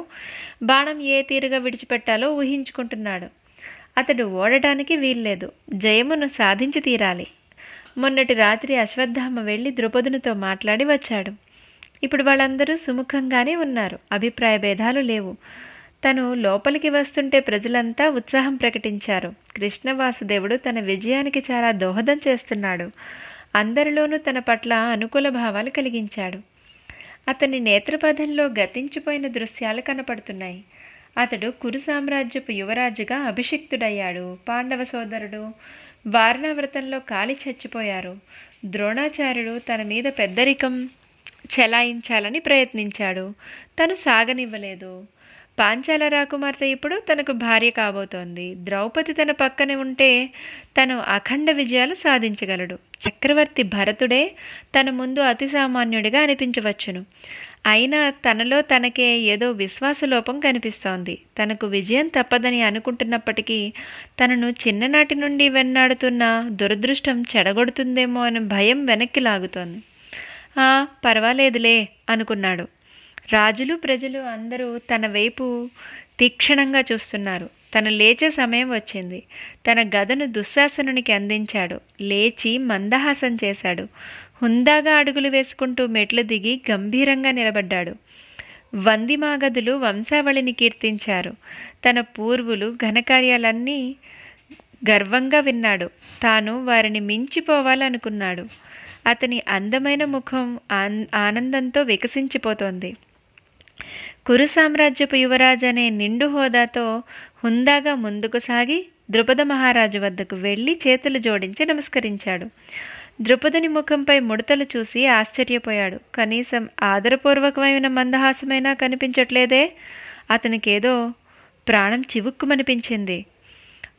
బాణం ఏ తీరుగా విడిచిపెట్టాలో ఊహించుకుంటున్నాడు అతడు ఓడటానికి వీల్లేదు జయమును సాధించి తీరాలి మొన్నటి రాత్రి అశ్వత్థామ వెళ్ళి ద్రుపదునితో మాట్లాడి వచ్చాడు ఇప్పుడు వాళ్ళందరూ సుముఖంగానే ఉన్నారు అభిప్రాయ భేదాలు లేవు తను లోపలికి వస్తుంటే ప్రజలంతా ఉత్సాహం ప్రకటించారు కృష్ణవాసుదేవుడు తన విజయానికి చాలా దోహదం చేస్తున్నాడు అందరిలోనూ తన పట్ల అనుకూల భావాలు కలిగించాడు అతని నేత్రపథంలో గతించిపోయిన దృశ్యాలు కనపడుతున్నాయి అతడు కురు సామ్రాజ్యపు యువరాజుగా అభిషిక్తుడయ్యాడు పాండవ సోదరుడు వారణావ్రతంలో కాలి చచ్చిపోయారు ద్రోణాచార్యుడు తన మీద పెద్దరికం చెలాయించాలని ప్రయత్నించాడు తను సాగనివ్వలేదు పాంచాల రాకుమార్తె ఇప్పుడు తనకు భార్య కాబోతోంది ద్రౌపది తన పక్కనే ఉంటే తను అఖండ విజయాలు సాధించగలడు చక్రవర్తి భరతుడే తన ముందు అతి సామాన్యుడిగా అనిపించవచ్చును అయినా తనలో తనకే ఏదో విశ్వాసలోపం కనిపిస్తోంది తనకు విజయం తప్పదని అనుకుంటున్నప్పటికీ తనను చిన్ననాటి నుండి వెన్నాడుతున్న దురదృష్టం చెడగొడుతుందేమో అనే భయం వెనక్కి లాగుతోంది ఆ పర్వాలేదులే అనుకున్నాడు రాజులు ప్రజలు అందరూ తన వైపు తీక్షణంగా చూస్తున్నారు తను లేచే సమయం వచ్చింది తన గదను దుశ్శాసనునికి అందించాడు లేచి మందహాసం చేశాడు హుందాగా అడుగులు వేసుకుంటూ మెట్లు దిగి గంభీరంగా నిలబడ్డాడు వందిమాగదులు వంశావళిని కీర్తించారు తన పూర్వులు ఘనకార్యాలన్నీ గర్వంగా విన్నాడు తాను వారిని మించిపోవాలనుకున్నాడు అతని అందమైన ముఖం ఆనందంతో వికసించిపోతోంది కురు సామ్రాజ్యపు యువరాజు అనే నిండు హోదాతో హుందాగా ముందుకు సాగి ద్రుపద మహారాజు వద్దకు వెళ్ళి చేతులు జోడించి నమస్కరించాడు ద్రుపదుని ముఖంపై ముడతలు చూసి ఆశ్చర్యపోయాడు కనీసం ఆదరపూర్వకమైన మందహాసమైనా కనిపించట్లేదే అతనికేదో ప్రాణం చివుక్కుమనిపించింది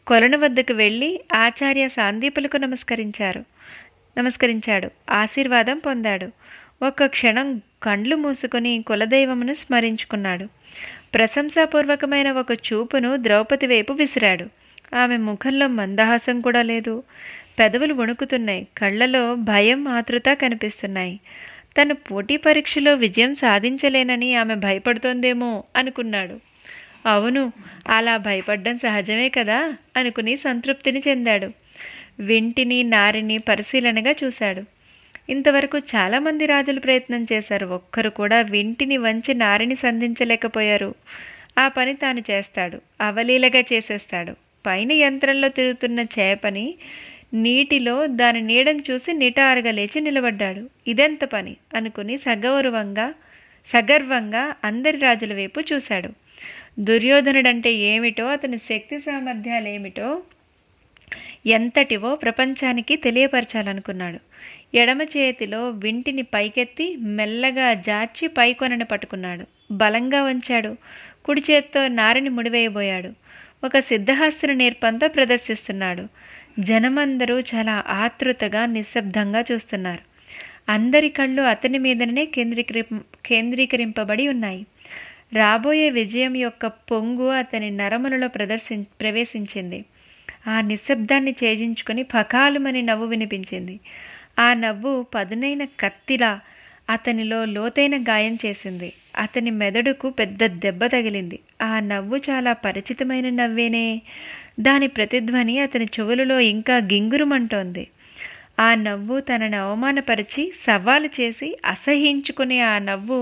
కొలను వద్దకు వెళ్ళి ఆచార్య సాందీపులకు నమస్కరించారు నమస్కరించాడు ఆశీర్వాదం పొందాడు ఒక్క క్షణం కండ్లు మూసుకొని కులదైవమును స్మరించుకున్నాడు ప్రశంసాపూర్వకమైన ఒక చూపును ద్రౌపది వైపు విసిరాడు ఆమె ముఖంలో మందహాసం కూడా లేదు పెదవులు వణుకుతున్నాయి కళ్ళలో భయం ఆతృత కనిపిస్తున్నాయి తను పోటీ పరీక్షలో విజయం సాధించలేనని ఆమె భయపడుతోందేమో అనుకున్నాడు అవును అలా భయపడ్డం సహజమే కదా అనుకుని సంతృప్తిని చెందాడు వింటిని నారిని పరిశీలనగా చూశాడు ఇంతవరకు చాలామంది రాజులు ప్రయత్నం చేశారు ఒక్కరు కూడా వింటిని వంచి నారిని సంధించలేకపోయారు ఆ పని తాను చేస్తాడు అవలీలగా చేసేస్తాడు పైన యంత్రంలో తిరుగుతున్న చేపని నీటిలో దాని నీడను చూసి నిటారుగా లేచి నిలబడ్డాడు ఇదెంత పని అనుకుని సగౌరవంగా సగర్వంగా అందరి రాజుల వైపు చూశాడు దుర్యోధనుడంటే ఏమిటో అతని శక్తి సామర్థ్యాలు ఏమిటో ఎంతటివో ప్రపంచానికి తెలియపరచాలనుకున్నాడు ఎడమ చేతిలో వింటిని పైకెత్తి మెల్లగా జార్చి పైకొనను పట్టుకున్నాడు బలంగా వంచాడు కుడి చేత్తో నారిని ముడివేయబోయాడు ఒక సిద్ధహస్తుని నేర్పంతో ప్రదర్శిస్తున్నాడు జనమందరూ చాలా ఆతృతగా నిశ్శబ్దంగా చూస్తున్నారు అందరి కళ్ళు అతని మీదనే కేంద్రీకరి కేంద్రీకరింపబడి ఉన్నాయి రాబోయే విజయం యొక్క పొంగు అతని నరములలో ప్రదర్శి ప్రవేశించింది ఆ నిశ్శబ్దాన్ని ఛేజించుకొని పకాలుమని నవ్వు వినిపించింది ఆ నవ్వు పదునైన కత్తిలా అతనిలో లోతైన గాయం చేసింది అతని మెదడుకు పెద్ద దెబ్బ తగిలింది ఆ నవ్వు చాలా పరిచితమైన నవ్వేనే దాని ప్రతిధ్వని అతని చెవులలో ఇంకా గింగురుమంటోంది ఆ నవ్వు తనని అవమానపరిచి సవాలు చేసి అసహించుకునే ఆ నవ్వు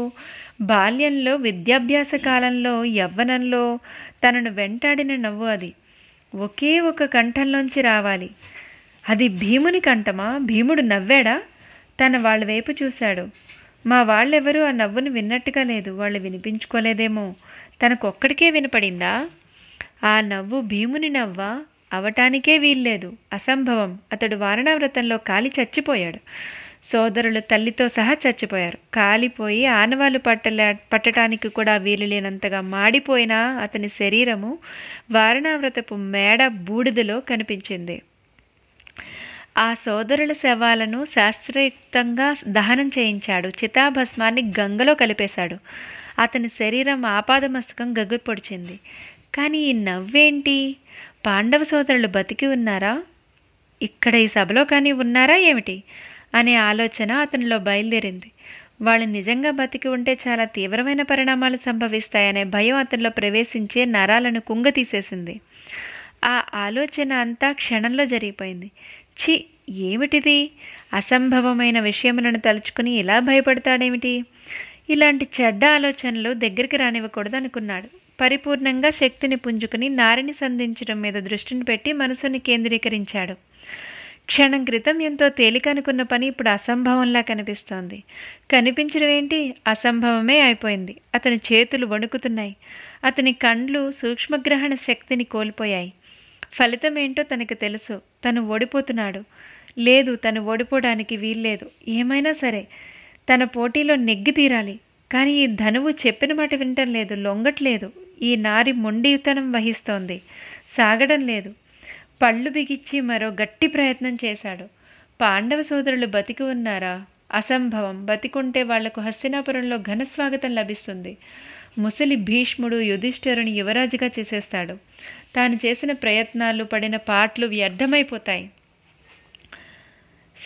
బాల్యంలో విద్యాభ్యాస కాలంలో యవ్వనంలో తనను వెంటాడిన నవ్వు అది ఒకే ఒక కంఠంలోంచి రావాలి అది భీముని కంఠమా భీముడు నవ్వాడా తన వాళ్ళ వైపు చూశాడు మా వాళ్ళెవరూ ఆ నవ్వును విన్నట్టుగా లేదు వాళ్ళు వినిపించుకోలేదేమో తనకొక్కడికే వినపడిందా ఆ నవ్వు భీముని నవ్వా అవటానికే వీల్లేదు అసంభవం అతడు వారణావ్రతంలో కాలి చచ్చిపోయాడు సోదరులు తల్లితో సహా చచ్చిపోయారు కాలిపోయి ఆనవాలు పట్టలే పట్టడానికి కూడా వీలు లేనంతగా మాడిపోయిన అతని శరీరము వారణావ్రతపు మేడ బూడిదలో కనిపించింది ఆ సోదరుల శవాలను శాస్త్రయుక్తంగా దహనం చేయించాడు చితాభస్మాన్ని గంగలో కలిపేశాడు అతని శరీరం ఆపాదమస్తకం గగుర్పొడిచింది కానీ ఈ నవ్వేంటి పాండవ సోదరులు బతికి ఉన్నారా ఇక్కడ ఈ సభలో కానీ ఉన్నారా ఏమిటి అనే ఆలోచన అతనిలో బయలుదేరింది వాళ్ళు నిజంగా బతికి ఉంటే చాలా తీవ్రమైన పరిణామాలు సంభవిస్తాయనే భయం అతనిలో ప్రవేశించే నరాలను కుంగ తీసేసింది ఆ ఆలోచన అంతా క్షణంలో జరిగిపోయింది చి ఏమిటిది అసంభవమైన విషయములను తలుచుకుని ఇలా భయపడతాడేమిటి ఇలాంటి చెడ్డ ఆలోచనలు దగ్గరికి రానివ్వకూడదు అనుకున్నాడు పరిపూర్ణంగా శక్తిని పుంజుకుని నారిని సంధించడం మీద దృష్టిని పెట్టి మనసుని కేంద్రీకరించాడు క్షణం క్రితం ఎంతో తేలిక అనుకున్న పని ఇప్పుడు అసంభవంలా కనిపిస్తోంది కనిపించడం ఏంటి అసంభవమే అయిపోయింది అతని చేతులు వణుకుతున్నాయి అతని కండ్లు సూక్ష్మగ్రహణ శక్తిని కోల్పోయాయి ఫలితం ఏంటో తనకు తెలుసు తను ఓడిపోతున్నాడు లేదు తను ఓడిపోవడానికి వీల్లేదు ఏమైనా సరే తన పోటీలో నెగ్గి తీరాలి కానీ ఈ ధనువు చెప్పిన మాట వినటం లేదు లొంగట్లేదు ఈ నారి మొండితనం వహిస్తోంది సాగడం లేదు పళ్ళు బిగిచ్చి మరో గట్టి ప్రయత్నం చేశాడు పాండవ సోదరులు బతికి ఉన్నారా అసంభవం బతికుంటే వాళ్లకు హస్తినాపురంలో ఘనస్వాగతం లభిస్తుంది ముసలి భీష్ముడు యుధిష్ఠరుని యువరాజుగా చేసేస్తాడు తాను చేసిన ప్రయత్నాలు పడిన పాటలు వ్యర్థమైపోతాయి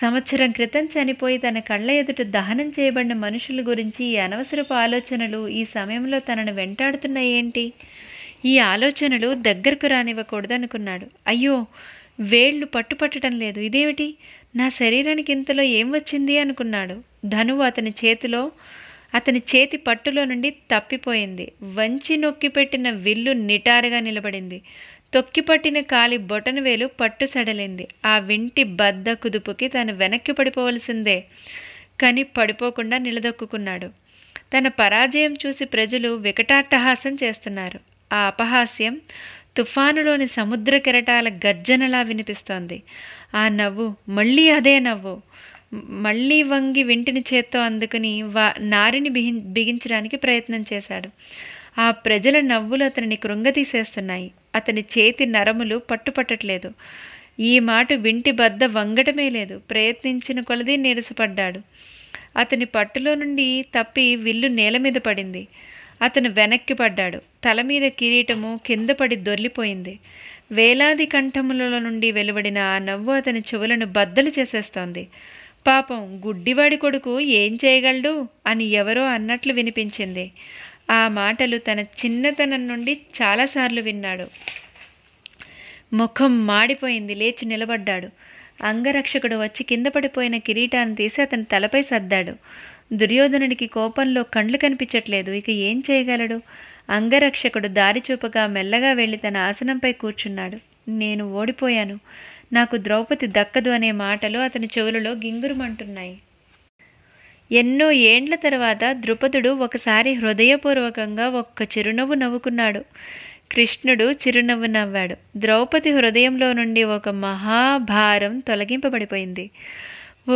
సంవత్సరం క్రితం చనిపోయి తన కళ్ళ ఎదుట దహనం చేయబడిన మనుషుల గురించి ఈ అనవసరపు ఆలోచనలు ఈ సమయంలో తనను వెంటాడుతున్నాయేంటి ఈ ఆలోచనలు దగ్గరకు రానివ్వకూడదు అనుకున్నాడు అయ్యో వేళ్ళు పట్టుపట్టడం లేదు ఇదేమిటి నా శరీరానికి ఇంతలో ఏం వచ్చింది అనుకున్నాడు ధనువు అతని చేతిలో అతని చేతి పట్టులో నుండి తప్పిపోయింది వంచి నొక్కిపెట్టిన విల్లు నిటారుగా నిలబడింది తొక్కిపట్టిన కాలి బొటనవేలు పట్టు సడలింది ఆ వింటి బద్ద కుదుపుకి తను వెనక్కి పడిపోవలసిందే కానీ పడిపోకుండా నిలదొక్కున్నాడు తన పరాజయం చూసి ప్రజలు వికటాట్టహాసం చేస్తున్నారు ఆ అపహాస్యం తుఫానులోని సముద్ర కెరటాల గర్జనలా వినిపిస్తోంది ఆ నవ్వు మళ్ళీ అదే నవ్వు మళ్ళీ వంగి వింటిని చేత్తో అందుకుని వా నారిని బిగి బిగించడానికి ప్రయత్నం చేశాడు ఆ ప్రజల నవ్వులు అతనిని కృంగతీసేస్తున్నాయి అతని చేతి నరములు పట్టుపట్టట్లేదు ఈ మాట వింటి బద్ద వంగటమే లేదు ప్రయత్నించిన కొలది నీరసపడ్డాడు అతని పట్టులో నుండి తప్పి విల్లు నేల మీద పడింది అతను వెనక్కి పడ్డాడు తల మీద కిరీటము కింద పడి దొర్లిపోయింది వేలాది కంఠములలో నుండి వెలువడిన ఆ నవ్వు అతని చెవులను బద్దలు చేసేస్తోంది పాపం గుడ్డివాడి కొడుకు ఏం చేయగలడు అని ఎవరో అన్నట్లు వినిపించింది ఆ మాటలు తన చిన్నతనం నుండి చాలాసార్లు విన్నాడు ముఖం మాడిపోయింది లేచి నిలబడ్డాడు అంగరక్షకుడు వచ్చి కింద పడిపోయిన కిరీటాన్ని తీసి అతని తలపై సర్దాడు దుర్యోధనుడికి కోపంలో కండ్లు కనిపించట్లేదు ఇక ఏం చేయగలడు అంగరక్షకుడు దారి చూపగా మెల్లగా వెళ్ళి తన ఆసనంపై కూర్చున్నాడు నేను ఓడిపోయాను నాకు ద్రౌపది దక్కదు అనే మాటలు అతని చెవులలో గింగురుమంటున్నాయి ఎన్నో ఏండ్ల తర్వాత ద్రుపదుడు ఒకసారి హృదయపూర్వకంగా ఒక్క చిరునవ్వు నవ్వుకున్నాడు కృష్ణుడు చిరునవ్వు నవ్వాడు ద్రౌపది హృదయంలో నుండి ఒక మహాభారం తొలగింపబడిపోయింది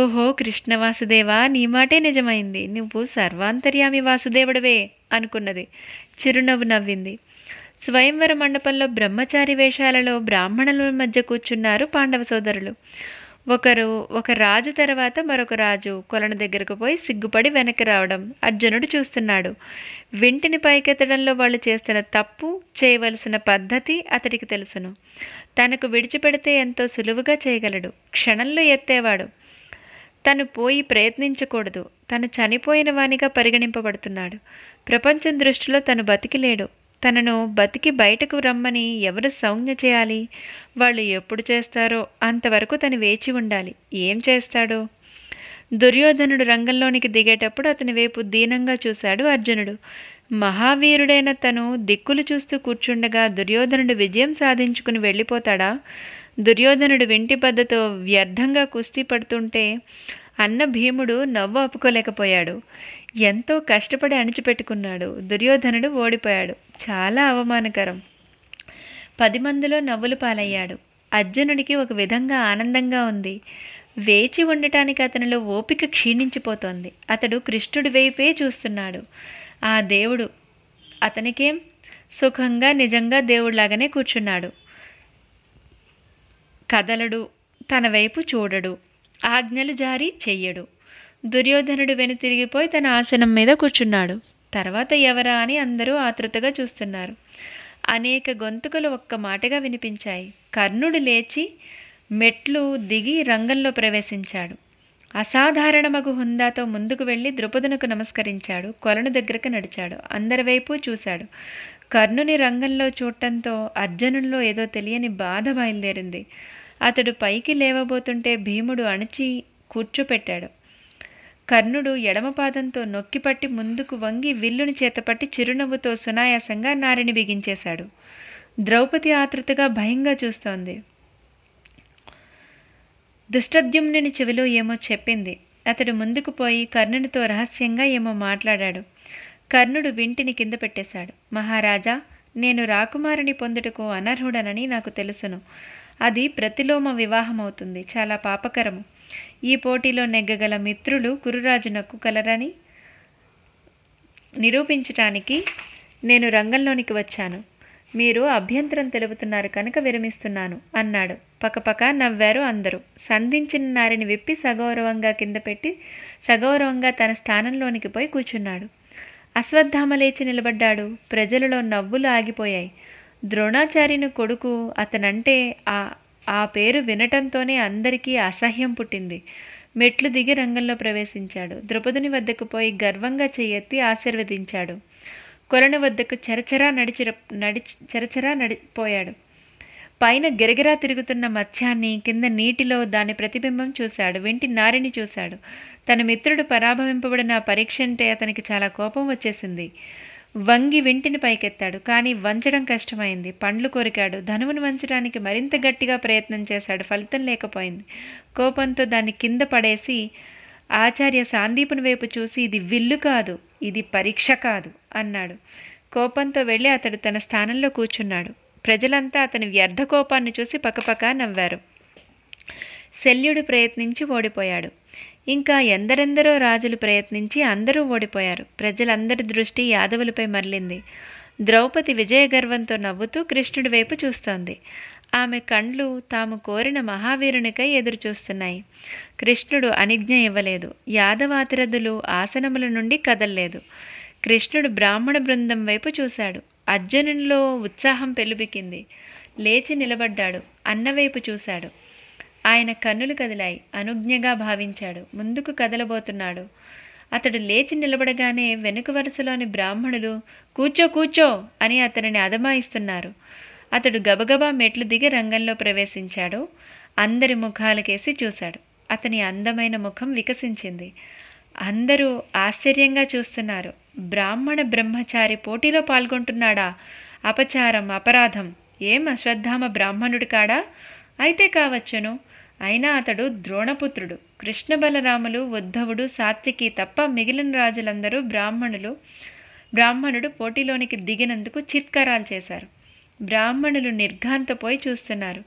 ఓహో కృష్ణ వాసుదేవా నీ మాటే నిజమైంది నువ్వు సర్వాంతర్యామి వాసుదేవుడవే అనుకున్నది చిరునవ్వు నవ్వింది స్వయంవర మండపంలో బ్రహ్మచారి వేషాలలో బ్రాహ్మణుల మధ్య కూర్చున్నారు పాండవ సోదరులు ఒకరు ఒక రాజు తర్వాత మరొక రాజు కొలను దగ్గరకు పోయి సిగ్గుపడి వెనక్కి రావడం అర్జునుడు చూస్తున్నాడు వింటిని పైకెత్తడంలో వాళ్ళు చేస్తున్న తప్పు చేయవలసిన పద్ధతి అతడికి తెలుసును తనకు విడిచిపెడితే ఎంతో సులువుగా చేయగలడు క్షణంలో ఎత్తేవాడు తను పోయి ప్రయత్నించకూడదు తను చనిపోయిన వానిగా పరిగణింపబడుతున్నాడు ప్రపంచం దృష్టిలో తను బతికిలేడు తనను బతికి బయటకు రమ్మని ఎవరు సౌజ్ఞ చేయాలి వాళ్ళు ఎప్పుడు చేస్తారో అంతవరకు తను వేచి ఉండాలి ఏం చేస్తాడో దుర్యోధనుడు రంగంలోనికి దిగేటప్పుడు అతని వైపు దీనంగా చూశాడు అర్జునుడు మహావీరుడైన తను దిక్కులు చూస్తూ కూర్చుండగా దుర్యోధనుడు విజయం సాధించుకుని వెళ్ళిపోతాడా దుర్యోధనుడు వింటి బద్దతో వ్యర్థంగా కుస్తీ పడుతుంటే అన్న భీముడు నవ్వు ఆపుకోలేకపోయాడు ఎంతో కష్టపడి అణిచిపెట్టుకున్నాడు దుర్యోధనుడు ఓడిపోయాడు చాలా అవమానకరం పది మందిలో నవ్వులు పాలయ్యాడు అర్జునుడికి ఒక విధంగా ఆనందంగా ఉంది వేచి ఉండటానికి అతనిలో ఓపిక క్షీణించిపోతోంది అతడు కృష్ణుడి వైపే చూస్తున్నాడు ఆ దేవుడు అతనికేం సుఖంగా నిజంగా దేవుడిలాగానే కూర్చున్నాడు కదలడు తన వైపు చూడడు ఆజ్ఞలు జారీ చెయ్యడు దుర్యోధనుడు వెనుతిరిగిపోయి తన ఆసనం మీద కూర్చున్నాడు తర్వాత ఎవరా అని అందరూ ఆతృతగా చూస్తున్నారు అనేక గొంతుకలు ఒక్క మాటగా వినిపించాయి కర్ణుడు లేచి మెట్లు దిగి రంగంలో ప్రవేశించాడు అసాధారణ మగు హుందాతో ముందుకు వెళ్ళి ద్రుపదునకు నమస్కరించాడు కొలను దగ్గరకు నడిచాడు అందరి వైపు చూశాడు కర్ణుని రంగంలో చూడటంతో అర్జునుల్లో ఏదో తెలియని బాధ బయలుదేరింది అతడు పైకి లేవబోతుంటే భీముడు అణచి కూర్చోపెట్టాడు కర్ణుడు ఎడమపాదంతో నొక్కిపట్టి ముందుకు వంగి విల్లుని చేతపట్టి చిరునవ్వుతో సునాయాసంగా నారిని బిగించేశాడు ద్రౌపది ఆతృతగా భయంగా చూస్తోంది దుష్టద్యుమ్నుని చెవిలో ఏమో చెప్పింది అతడు ముందుకు పోయి కర్ణునితో రహస్యంగా ఏమో మాట్లాడాడు కర్ణుడు వింటిని కింద పెట్టేశాడు మహారాజా నేను రాకుమారుని పొందుటకు అనర్హుడనని నాకు తెలుసును అది ప్రతిలోమ వివాహం అవుతుంది చాలా పాపకరము ఈ పోటీలో నెగ్గగల మిత్రులు కురురాజునకు కలరని నిరూపించటానికి నేను రంగంలోనికి వచ్చాను మీరు అభ్యంతరం తెలుపుతున్నారు కనుక విరమిస్తున్నాను అన్నాడు పకపక నవ్వారు అందరూ సంధించిన నారిని విప్పి సగౌరవంగా కింద పెట్టి సగౌరవంగా తన స్థానంలోనికి పోయి కూర్చున్నాడు అశ్వత్థామ లేచి నిలబడ్డాడు ప్రజలలో నవ్వులు ఆగిపోయాయి ద్రోణాచార్యుని కొడుకు అతనంటే ఆ ఆ పేరు వినటంతోనే అందరికీ అసహ్యం పుట్టింది మెట్లు దిగి రంగంలో ప్రవేశించాడు ద్రుపదుని వద్దకు పోయి గర్వంగా చెయ్యెత్తి ఆశీర్వదించాడు కొలను వద్దకు చరచరా నడిచి నడిచి చరచరా నడిపోయాడు పైన గిరగిరా తిరుగుతున్న మత్స్యాన్ని కింద నీటిలో దాని ప్రతిబింబం చూశాడు వింటి నారిని చూశాడు తన మిత్రుడు పరాభవింపబడిన పరీక్ష అంటే అతనికి చాలా కోపం వచ్చేసింది వంగి వింటిని పైకెత్తాడు కానీ వంచడం కష్టమైంది పండ్లు కొరికాడు ధనువును వంచడానికి మరింత గట్టిగా ప్రయత్నం చేశాడు ఫలితం లేకపోయింది కోపంతో దాన్ని కింద పడేసి ఆచార్య సాందీపుని వైపు చూసి ఇది విల్లు కాదు ఇది పరీక్ష కాదు అన్నాడు కోపంతో వెళ్ళి అతడు తన స్థానంలో కూర్చున్నాడు ప్రజలంతా అతని వ్యర్థ కోపాన్ని చూసి పక్కపక్క నవ్వారు శల్యుడు ప్రయత్నించి ఓడిపోయాడు ఇంకా ఎందరెందరో రాజులు ప్రయత్నించి అందరూ ఓడిపోయారు ప్రజలందరి దృష్టి యాదవులపై మరలింది ద్రౌపది విజయగర్వంతో నవ్వుతూ కృష్ణుడి వైపు చూస్తోంది ఆమె కండ్లు తాము కోరిన మహావీరునికై ఎదురుచూస్తున్నాయి కృష్ణుడు అనిజ్ఞ ఇవ్వలేదు యాదవాతిరథులు ఆసనముల నుండి కదల్లేదు కృష్ణుడు బ్రాహ్మణ బృందం వైపు చూశాడు అర్జునునిలో ఉత్సాహం పెలుబికింది లేచి నిలబడ్డాడు అన్నవైపు చూశాడు ఆయన కన్నులు కదిలాయి అనుజ్ఞగా భావించాడు ముందుకు కదలబోతున్నాడు అతడు లేచి నిలబడగానే వెనుక వరుసలోని బ్రాహ్మణులు కూచో కూర్చో అని అతనిని అదమాయిస్తున్నారు అతడు గబగబా మెట్లు దిగి రంగంలో ప్రవేశించాడు అందరి ముఖాలకేసి చూశాడు అతని అందమైన ముఖం వికసించింది అందరూ ఆశ్చర్యంగా చూస్తున్నారు బ్రాహ్మణ బ్రహ్మచారి పోటీలో పాల్గొంటున్నాడా అపచారం అపరాధం ఏం అశ్వద్ధామ బ్రాహ్మణుడు కాడా అయితే కావచ్చును అయినా అతడు ద్రోణపుత్రుడు కృష్ణ బలరాములు ఉద్ధవుడు సాత్వికి తప్ప మిగిలిన రాజులందరూ బ్రాహ్మణులు బ్రాహ్మణుడు పోటీలోనికి దిగినందుకు చిత్కారాలు చేశారు బ్రాహ్మణులు నిర్ఘాంతపోయి చూస్తున్నారు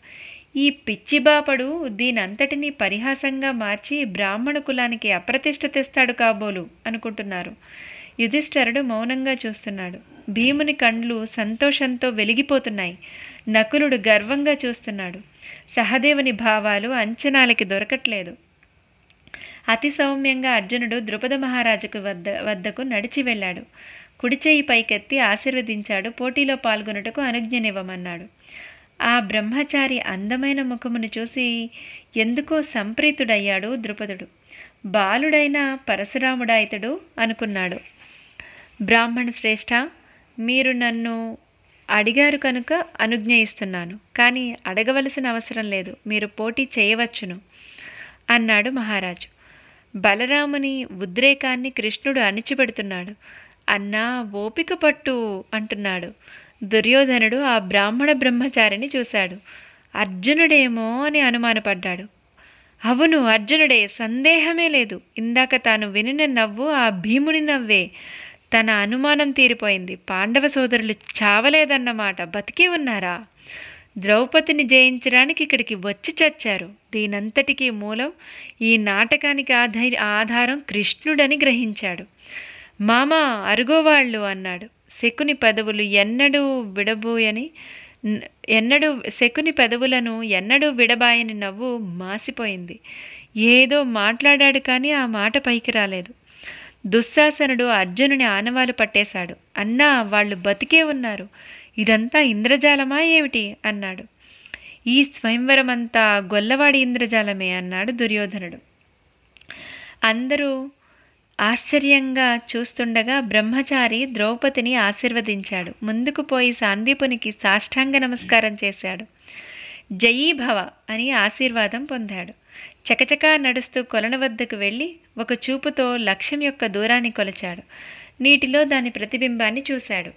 ఈ పిచ్చిబాపడు దీనంతటినీ పరిహాసంగా మార్చి బ్రాహ్మణ కులానికి అప్రతిష్ట తెస్తాడు కాబోలు అనుకుంటున్నారు యుధిష్ఠరుడు మౌనంగా చూస్తున్నాడు భీముని కండ్లు సంతోషంతో వెలిగిపోతున్నాయి నకులుడు గర్వంగా చూస్తున్నాడు సహదేవుని భావాలు అంచనాలకి దొరకట్లేదు అతి సౌమ్యంగా అర్జునుడు ద్రుపద మహారాజుకు వద్ద వద్దకు నడిచి వెళ్ళాడు కుడిచేయి పైకెత్తి ఆశీర్వదించాడు పోటీలో పాల్గొనుటకు అనుజ్ఞనివ్వమన్నాడు ఆ బ్రహ్మచారి అందమైన ముఖమును చూసి ఎందుకో సంప్రీతుడయ్యాడు ద్రుపదుడు బాలుడైన పరశురాముడాయితడు అనుకున్నాడు బ్రాహ్మణ శ్రేష్ఠ మీరు నన్ను అడిగారు కనుక అనుజ్ఞయిస్తున్నాను కానీ అడగవలసిన అవసరం లేదు మీరు పోటీ చేయవచ్చును అన్నాడు మహారాజు బలరాముని ఉద్రేకాన్ని కృష్ణుడు అణిచిపెడుతున్నాడు అన్నా ఓపిక పట్టు అంటున్నాడు దుర్యోధనుడు ఆ బ్రాహ్మణ బ్రహ్మచారిని చూశాడు అర్జునుడేమో అని అనుమానపడ్డాడు అవును అర్జునుడే సందేహమే లేదు ఇందాక తాను వినిన నవ్వు ఆ భీముడి నవ్వే తన అనుమానం తీరిపోయింది పాండవ సోదరులు చావలేదన్నమాట బతికి ఉన్నారా ద్రౌపదిని జయించడానికి ఇక్కడికి వచ్చి చచ్చారు దీనంతటికీ మూలం ఈ నాటకానికి ఆధై ఆధారం కృష్ణుడని గ్రహించాడు మామ అరుగోవాళ్ళు అన్నాడు శకుని పెదవులు ఎన్నడూ విడబోయని ఎన్నడూ శకుని పెదవులను ఎన్నడూ విడబాయని నవ్వు మాసిపోయింది ఏదో మాట్లాడాడు కానీ ఆ మాట పైకి రాలేదు దుశ్శాసనుడు అర్జునుని ఆనవాలు పట్టేశాడు అన్నా వాళ్ళు బతికే ఉన్నారు ఇదంతా ఇంద్రజాలమా ఏమిటి అన్నాడు ఈ స్వయంవరం అంతా గొల్లవాడి ఇంద్రజాలమే అన్నాడు దుర్యోధనుడు అందరూ ఆశ్చర్యంగా చూస్తుండగా బ్రహ్మచారి ద్రౌపదిని ఆశీర్వదించాడు ముందుకు పోయి సాందీపునికి సాష్టాంగ నమస్కారం చేశాడు జయీభవ అని ఆశీర్వాదం పొందాడు చకచకా నడుస్తూ కొలను వద్దకు వెళ్ళి ఒక చూపుతో లక్ష్యం యొక్క దూరాన్ని కొలచాడు నీటిలో దాని ప్రతిబింబాన్ని చూశాడు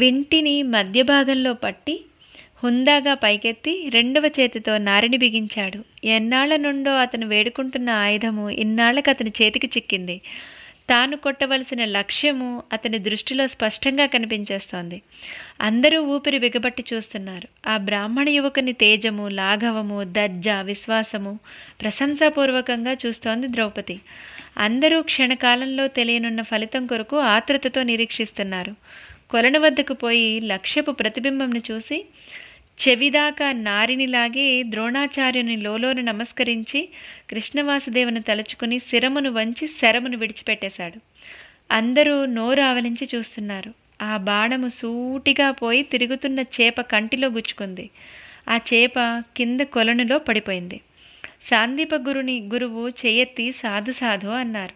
వింటిని మధ్య భాగంలో పట్టి హుందాగా పైకెత్తి రెండవ చేతితో నారిని బిగించాడు ఎన్నాళ్ల నుండో అతను వేడుకుంటున్న ఆయుధము ఇన్నాళ్లకు అతని చేతికి చిక్కింది తాను కొట్టవలసిన లక్ష్యము అతని దృష్టిలో స్పష్టంగా కనిపించేస్తోంది అందరూ ఊపిరి బిగబట్టి చూస్తున్నారు ఆ బ్రాహ్మణ యువకుని తేజము లాఘవము దర్జ విశ్వాసము ప్రశంసాపూర్వకంగా చూస్తోంది ద్రౌపది అందరూ క్షణకాలంలో తెలియనున్న ఫలితం కొరకు ఆతృతతో నిరీక్షిస్తున్నారు కొలను వద్దకు పోయి లక్ష్యపు ప్రతిబింబంను చూసి చెవిదాకా నారినిలాగే ద్రోణాచార్యుని లోలోను నమస్కరించి కృష్ణవాసుదేవుని తలుచుకుని శిరమును వంచి శరమును విడిచిపెట్టేశాడు అందరూ నోరు ఆవలించి చూస్తున్నారు ఆ బాణము సూటిగా పోయి తిరుగుతున్న చేప కంటిలో గుచ్చుకుంది ఆ చేప కింద కొలనులో పడిపోయింది సాందీప గురుని గురువు చేయెత్తి సాధు సాధు అన్నారు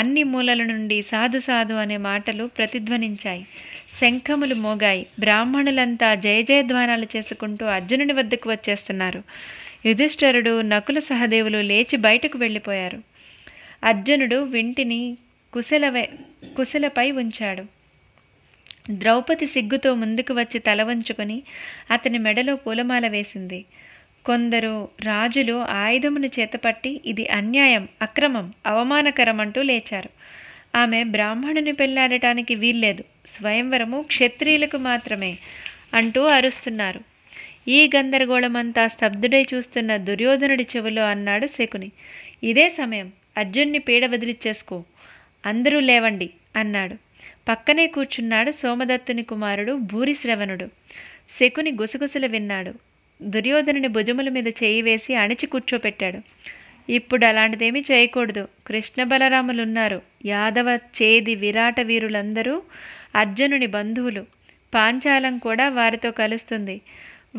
అన్ని మూలల నుండి సాధు సాధు అనే మాటలు ప్రతిధ్వనించాయి శంఖములు మోగాయి బ్రాహ్మణులంతా జయధ్వానాలు చేసుకుంటూ అర్జునుని వద్దకు వచ్చేస్తున్నారు యుధిష్ఠరుడు నకుల సహదేవులు లేచి బయటకు వెళ్ళిపోయారు అర్జునుడు వింటిని కుశల కుశలపై ఉంచాడు ద్రౌపది సిగ్గుతో ముందుకు వచ్చి తల వంచుకొని అతని మెడలో పూలమాల వేసింది కొందరు రాజులు ఆయుధమును చేతపట్టి ఇది అన్యాయం అక్రమం అవమానకరం అంటూ లేచారు ఆమె బ్రాహ్మణుని పెళ్ళాడటానికి వీల్లేదు స్వయంవరము క్షత్రియులకు మాత్రమే అంటూ అరుస్తున్నారు ఈ గందరగోళమంతా స్తబ్దుడై చూస్తున్న దుర్యోధనుడి చెవులో అన్నాడు శకుని ఇదే సమయం అర్జున్ని పీడ వదిలిచ్చేసుకో అందరూ లేవండి అన్నాడు పక్కనే కూర్చున్నాడు సోమదత్తుని కుమారుడు భూరిశ్రవణుడు శకుని గుసగుసలు విన్నాడు దుర్యోధనుని భుజముల మీద చేయి వేసి అణిచి కూర్చోపెట్టాడు ఇప్పుడు అలాంటిదేమీ చేయకూడదు కృష్ణ బలరాములు ఉన్నారు యాదవ చేది విరాట వీరులందరూ అర్జునుని బంధువులు పాంచాలం కూడా వారితో కలుస్తుంది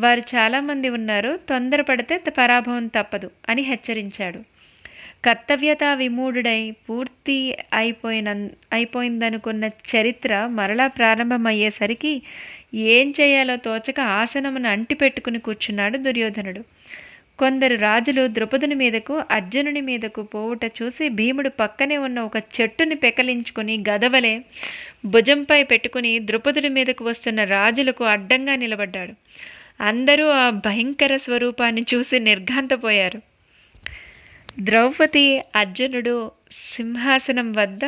వారు చాలామంది ఉన్నారు తొందరపడితే పరాభవం తప్పదు అని హెచ్చరించాడు కర్తవ్యత విమూఢుడై పూర్తి అయిపోయిన అయిపోయిందనుకున్న చరిత్ర మరలా ప్రారంభమయ్యేసరికి ఏం చేయాలో తోచక ఆసనమును అంటిపెట్టుకుని కూర్చున్నాడు దుర్యోధనుడు కొందరు రాజులు ద్రుపదుని మీదకు అర్జునుని మీదకు పోవుట చూసి భీముడు పక్కనే ఉన్న ఒక చెట్టుని పెకలించుకుని గదవలే భుజంపై పెట్టుకుని ద్రుపదుని మీదకు వస్తున్న రాజులకు అడ్డంగా నిలబడ్డాడు అందరూ ఆ భయంకర స్వరూపాన్ని చూసి నిర్ఘాంతపోయారు ద్రౌపది అర్జునుడు సింహాసనం వద్ద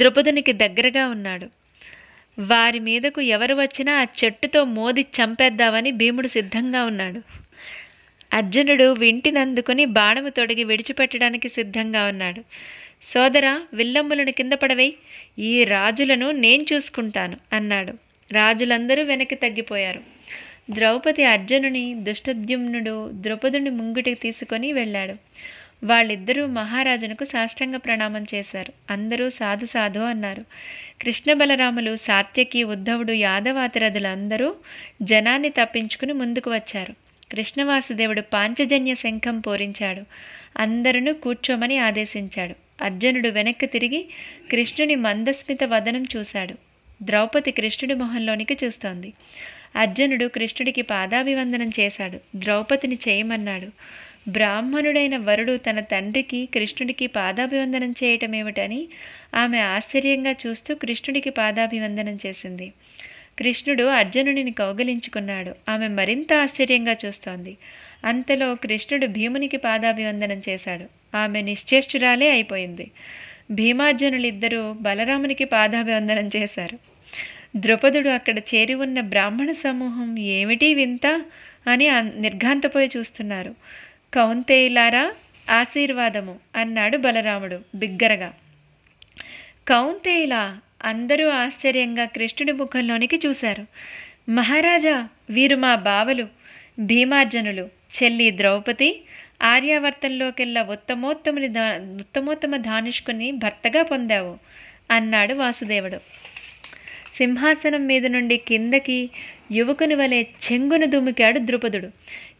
ద్రుపదునికి దగ్గరగా ఉన్నాడు వారి మీదకు ఎవరు వచ్చినా ఆ చెట్టుతో మోది చంపేద్దామని భీముడు సిద్ధంగా ఉన్నాడు అర్జునుడు వింటినందుకుని బాణము తొడిగి విడిచిపెట్టడానికి సిద్ధంగా ఉన్నాడు సోదర విల్లంబులను కింద పడవై ఈ రాజులను నేను చూసుకుంటాను అన్నాడు రాజులందరూ వెనక్కి తగ్గిపోయారు ద్రౌపది అర్జునుని దుష్టద్యుమ్నుడు ద్రౌపదుని ముంగిటికి తీసుకొని వెళ్ళాడు వాళ్ళిద్దరూ మహారాజునకు సాష్టంగ ప్రణామం చేశారు అందరూ సాధు సాధు అన్నారు కృష్ణ బలరాములు సాత్యకి ఉద్ధవుడు యాదవాతిరథులందరూ జనాన్ని తప్పించుకుని ముందుకు వచ్చారు కృష్ణవాసుదేవుడు పాంచజన్య శంఖం పూరించాడు అందరూ కూర్చోమని ఆదేశించాడు అర్జునుడు వెనక్కి తిరిగి కృష్ణుని మందస్మిత వదనం చూశాడు ద్రౌపది కృష్ణుడి మొహంలోనికి చూస్తోంది అర్జునుడు కృష్ణుడికి పాదాభివందనం చేశాడు ద్రౌపదిని చేయమన్నాడు బ్రాహ్మణుడైన వరుడు తన తండ్రికి కృష్ణుడికి పాదాభివందనం చేయటమేమిటని ఆమె ఆశ్చర్యంగా చూస్తూ కృష్ణుడికి పాదాభివందనం చేసింది కృష్ణుడు అర్జునుడిని కౌగలించుకున్నాడు ఆమె మరింత ఆశ్చర్యంగా చూస్తోంది అంతలో కృష్ణుడు భీమునికి పాదాభివందనం చేశాడు ఆమె నిశ్చేష్టురాలే అయిపోయింది భీమార్జునులిద్దరూ బలరామునికి పాదాభివందనం చేశారు ద్రుపదుడు అక్కడ చేరి ఉన్న బ్రాహ్మణ సమూహం ఏమిటి వింత అని నిర్ఘాంతపోయి చూస్తున్నారు కౌంతేయులారా ఆశీర్వాదము అన్నాడు బలరాముడు బిగ్గరగా కౌంతేయులా అందరూ ఆశ్చర్యంగా కృష్ణుడి ముఖంలోనికి చూశారు మహారాజా వీరు మా బావలు భీమార్జనులు చెల్లి ద్రౌపది ఆర్యావర్తంలోకెల్లా ఉత్తమోత్తముని దా ఉత్తమోత్తమ ధానుష్కుని భర్తగా పొందావు అన్నాడు వాసుదేవుడు సింహాసనం మీద నుండి కిందకి యువకుని వలె చెంగును దుమికాడు ద్రుపదుడు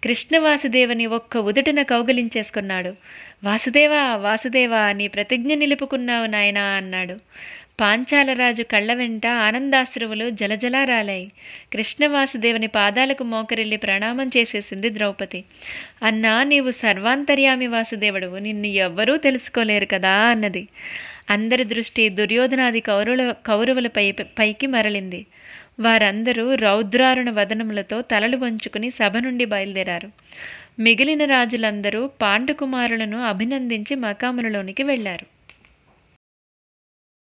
కృష్ణ వాసుదేవని ఒక్క ఉదుటన కౌగలించేసుకున్నాడు వాసుదేవా వాసుదేవా నీ ప్రతిజ్ఞ నిలుపుకున్నావు నాయనా అన్నాడు పాంచాలరాజు కళ్ళ వెంట ఆనందాశ్రువులు జలజలా రాలాయి వాసుదేవుని పాదాలకు మోకరిల్లి ప్రణామం చేసేసింది ద్రౌపది అన్నా నీవు సర్వాంతర్యామి వాసుదేవుడు నిన్ను ఎవ్వరూ తెలుసుకోలేరు కదా అన్నది అందరి దృష్టి దుర్యోధనాది కౌరవుల కౌరవులపై పైకి మరలింది వారందరూ రౌద్రారుణ వదనములతో తలలు వంచుకుని సభ నుండి బయలుదేరారు మిగిలిన రాజులందరూ పాండుకుమారులను అభినందించి మకాములలోనికి వెళ్ళారు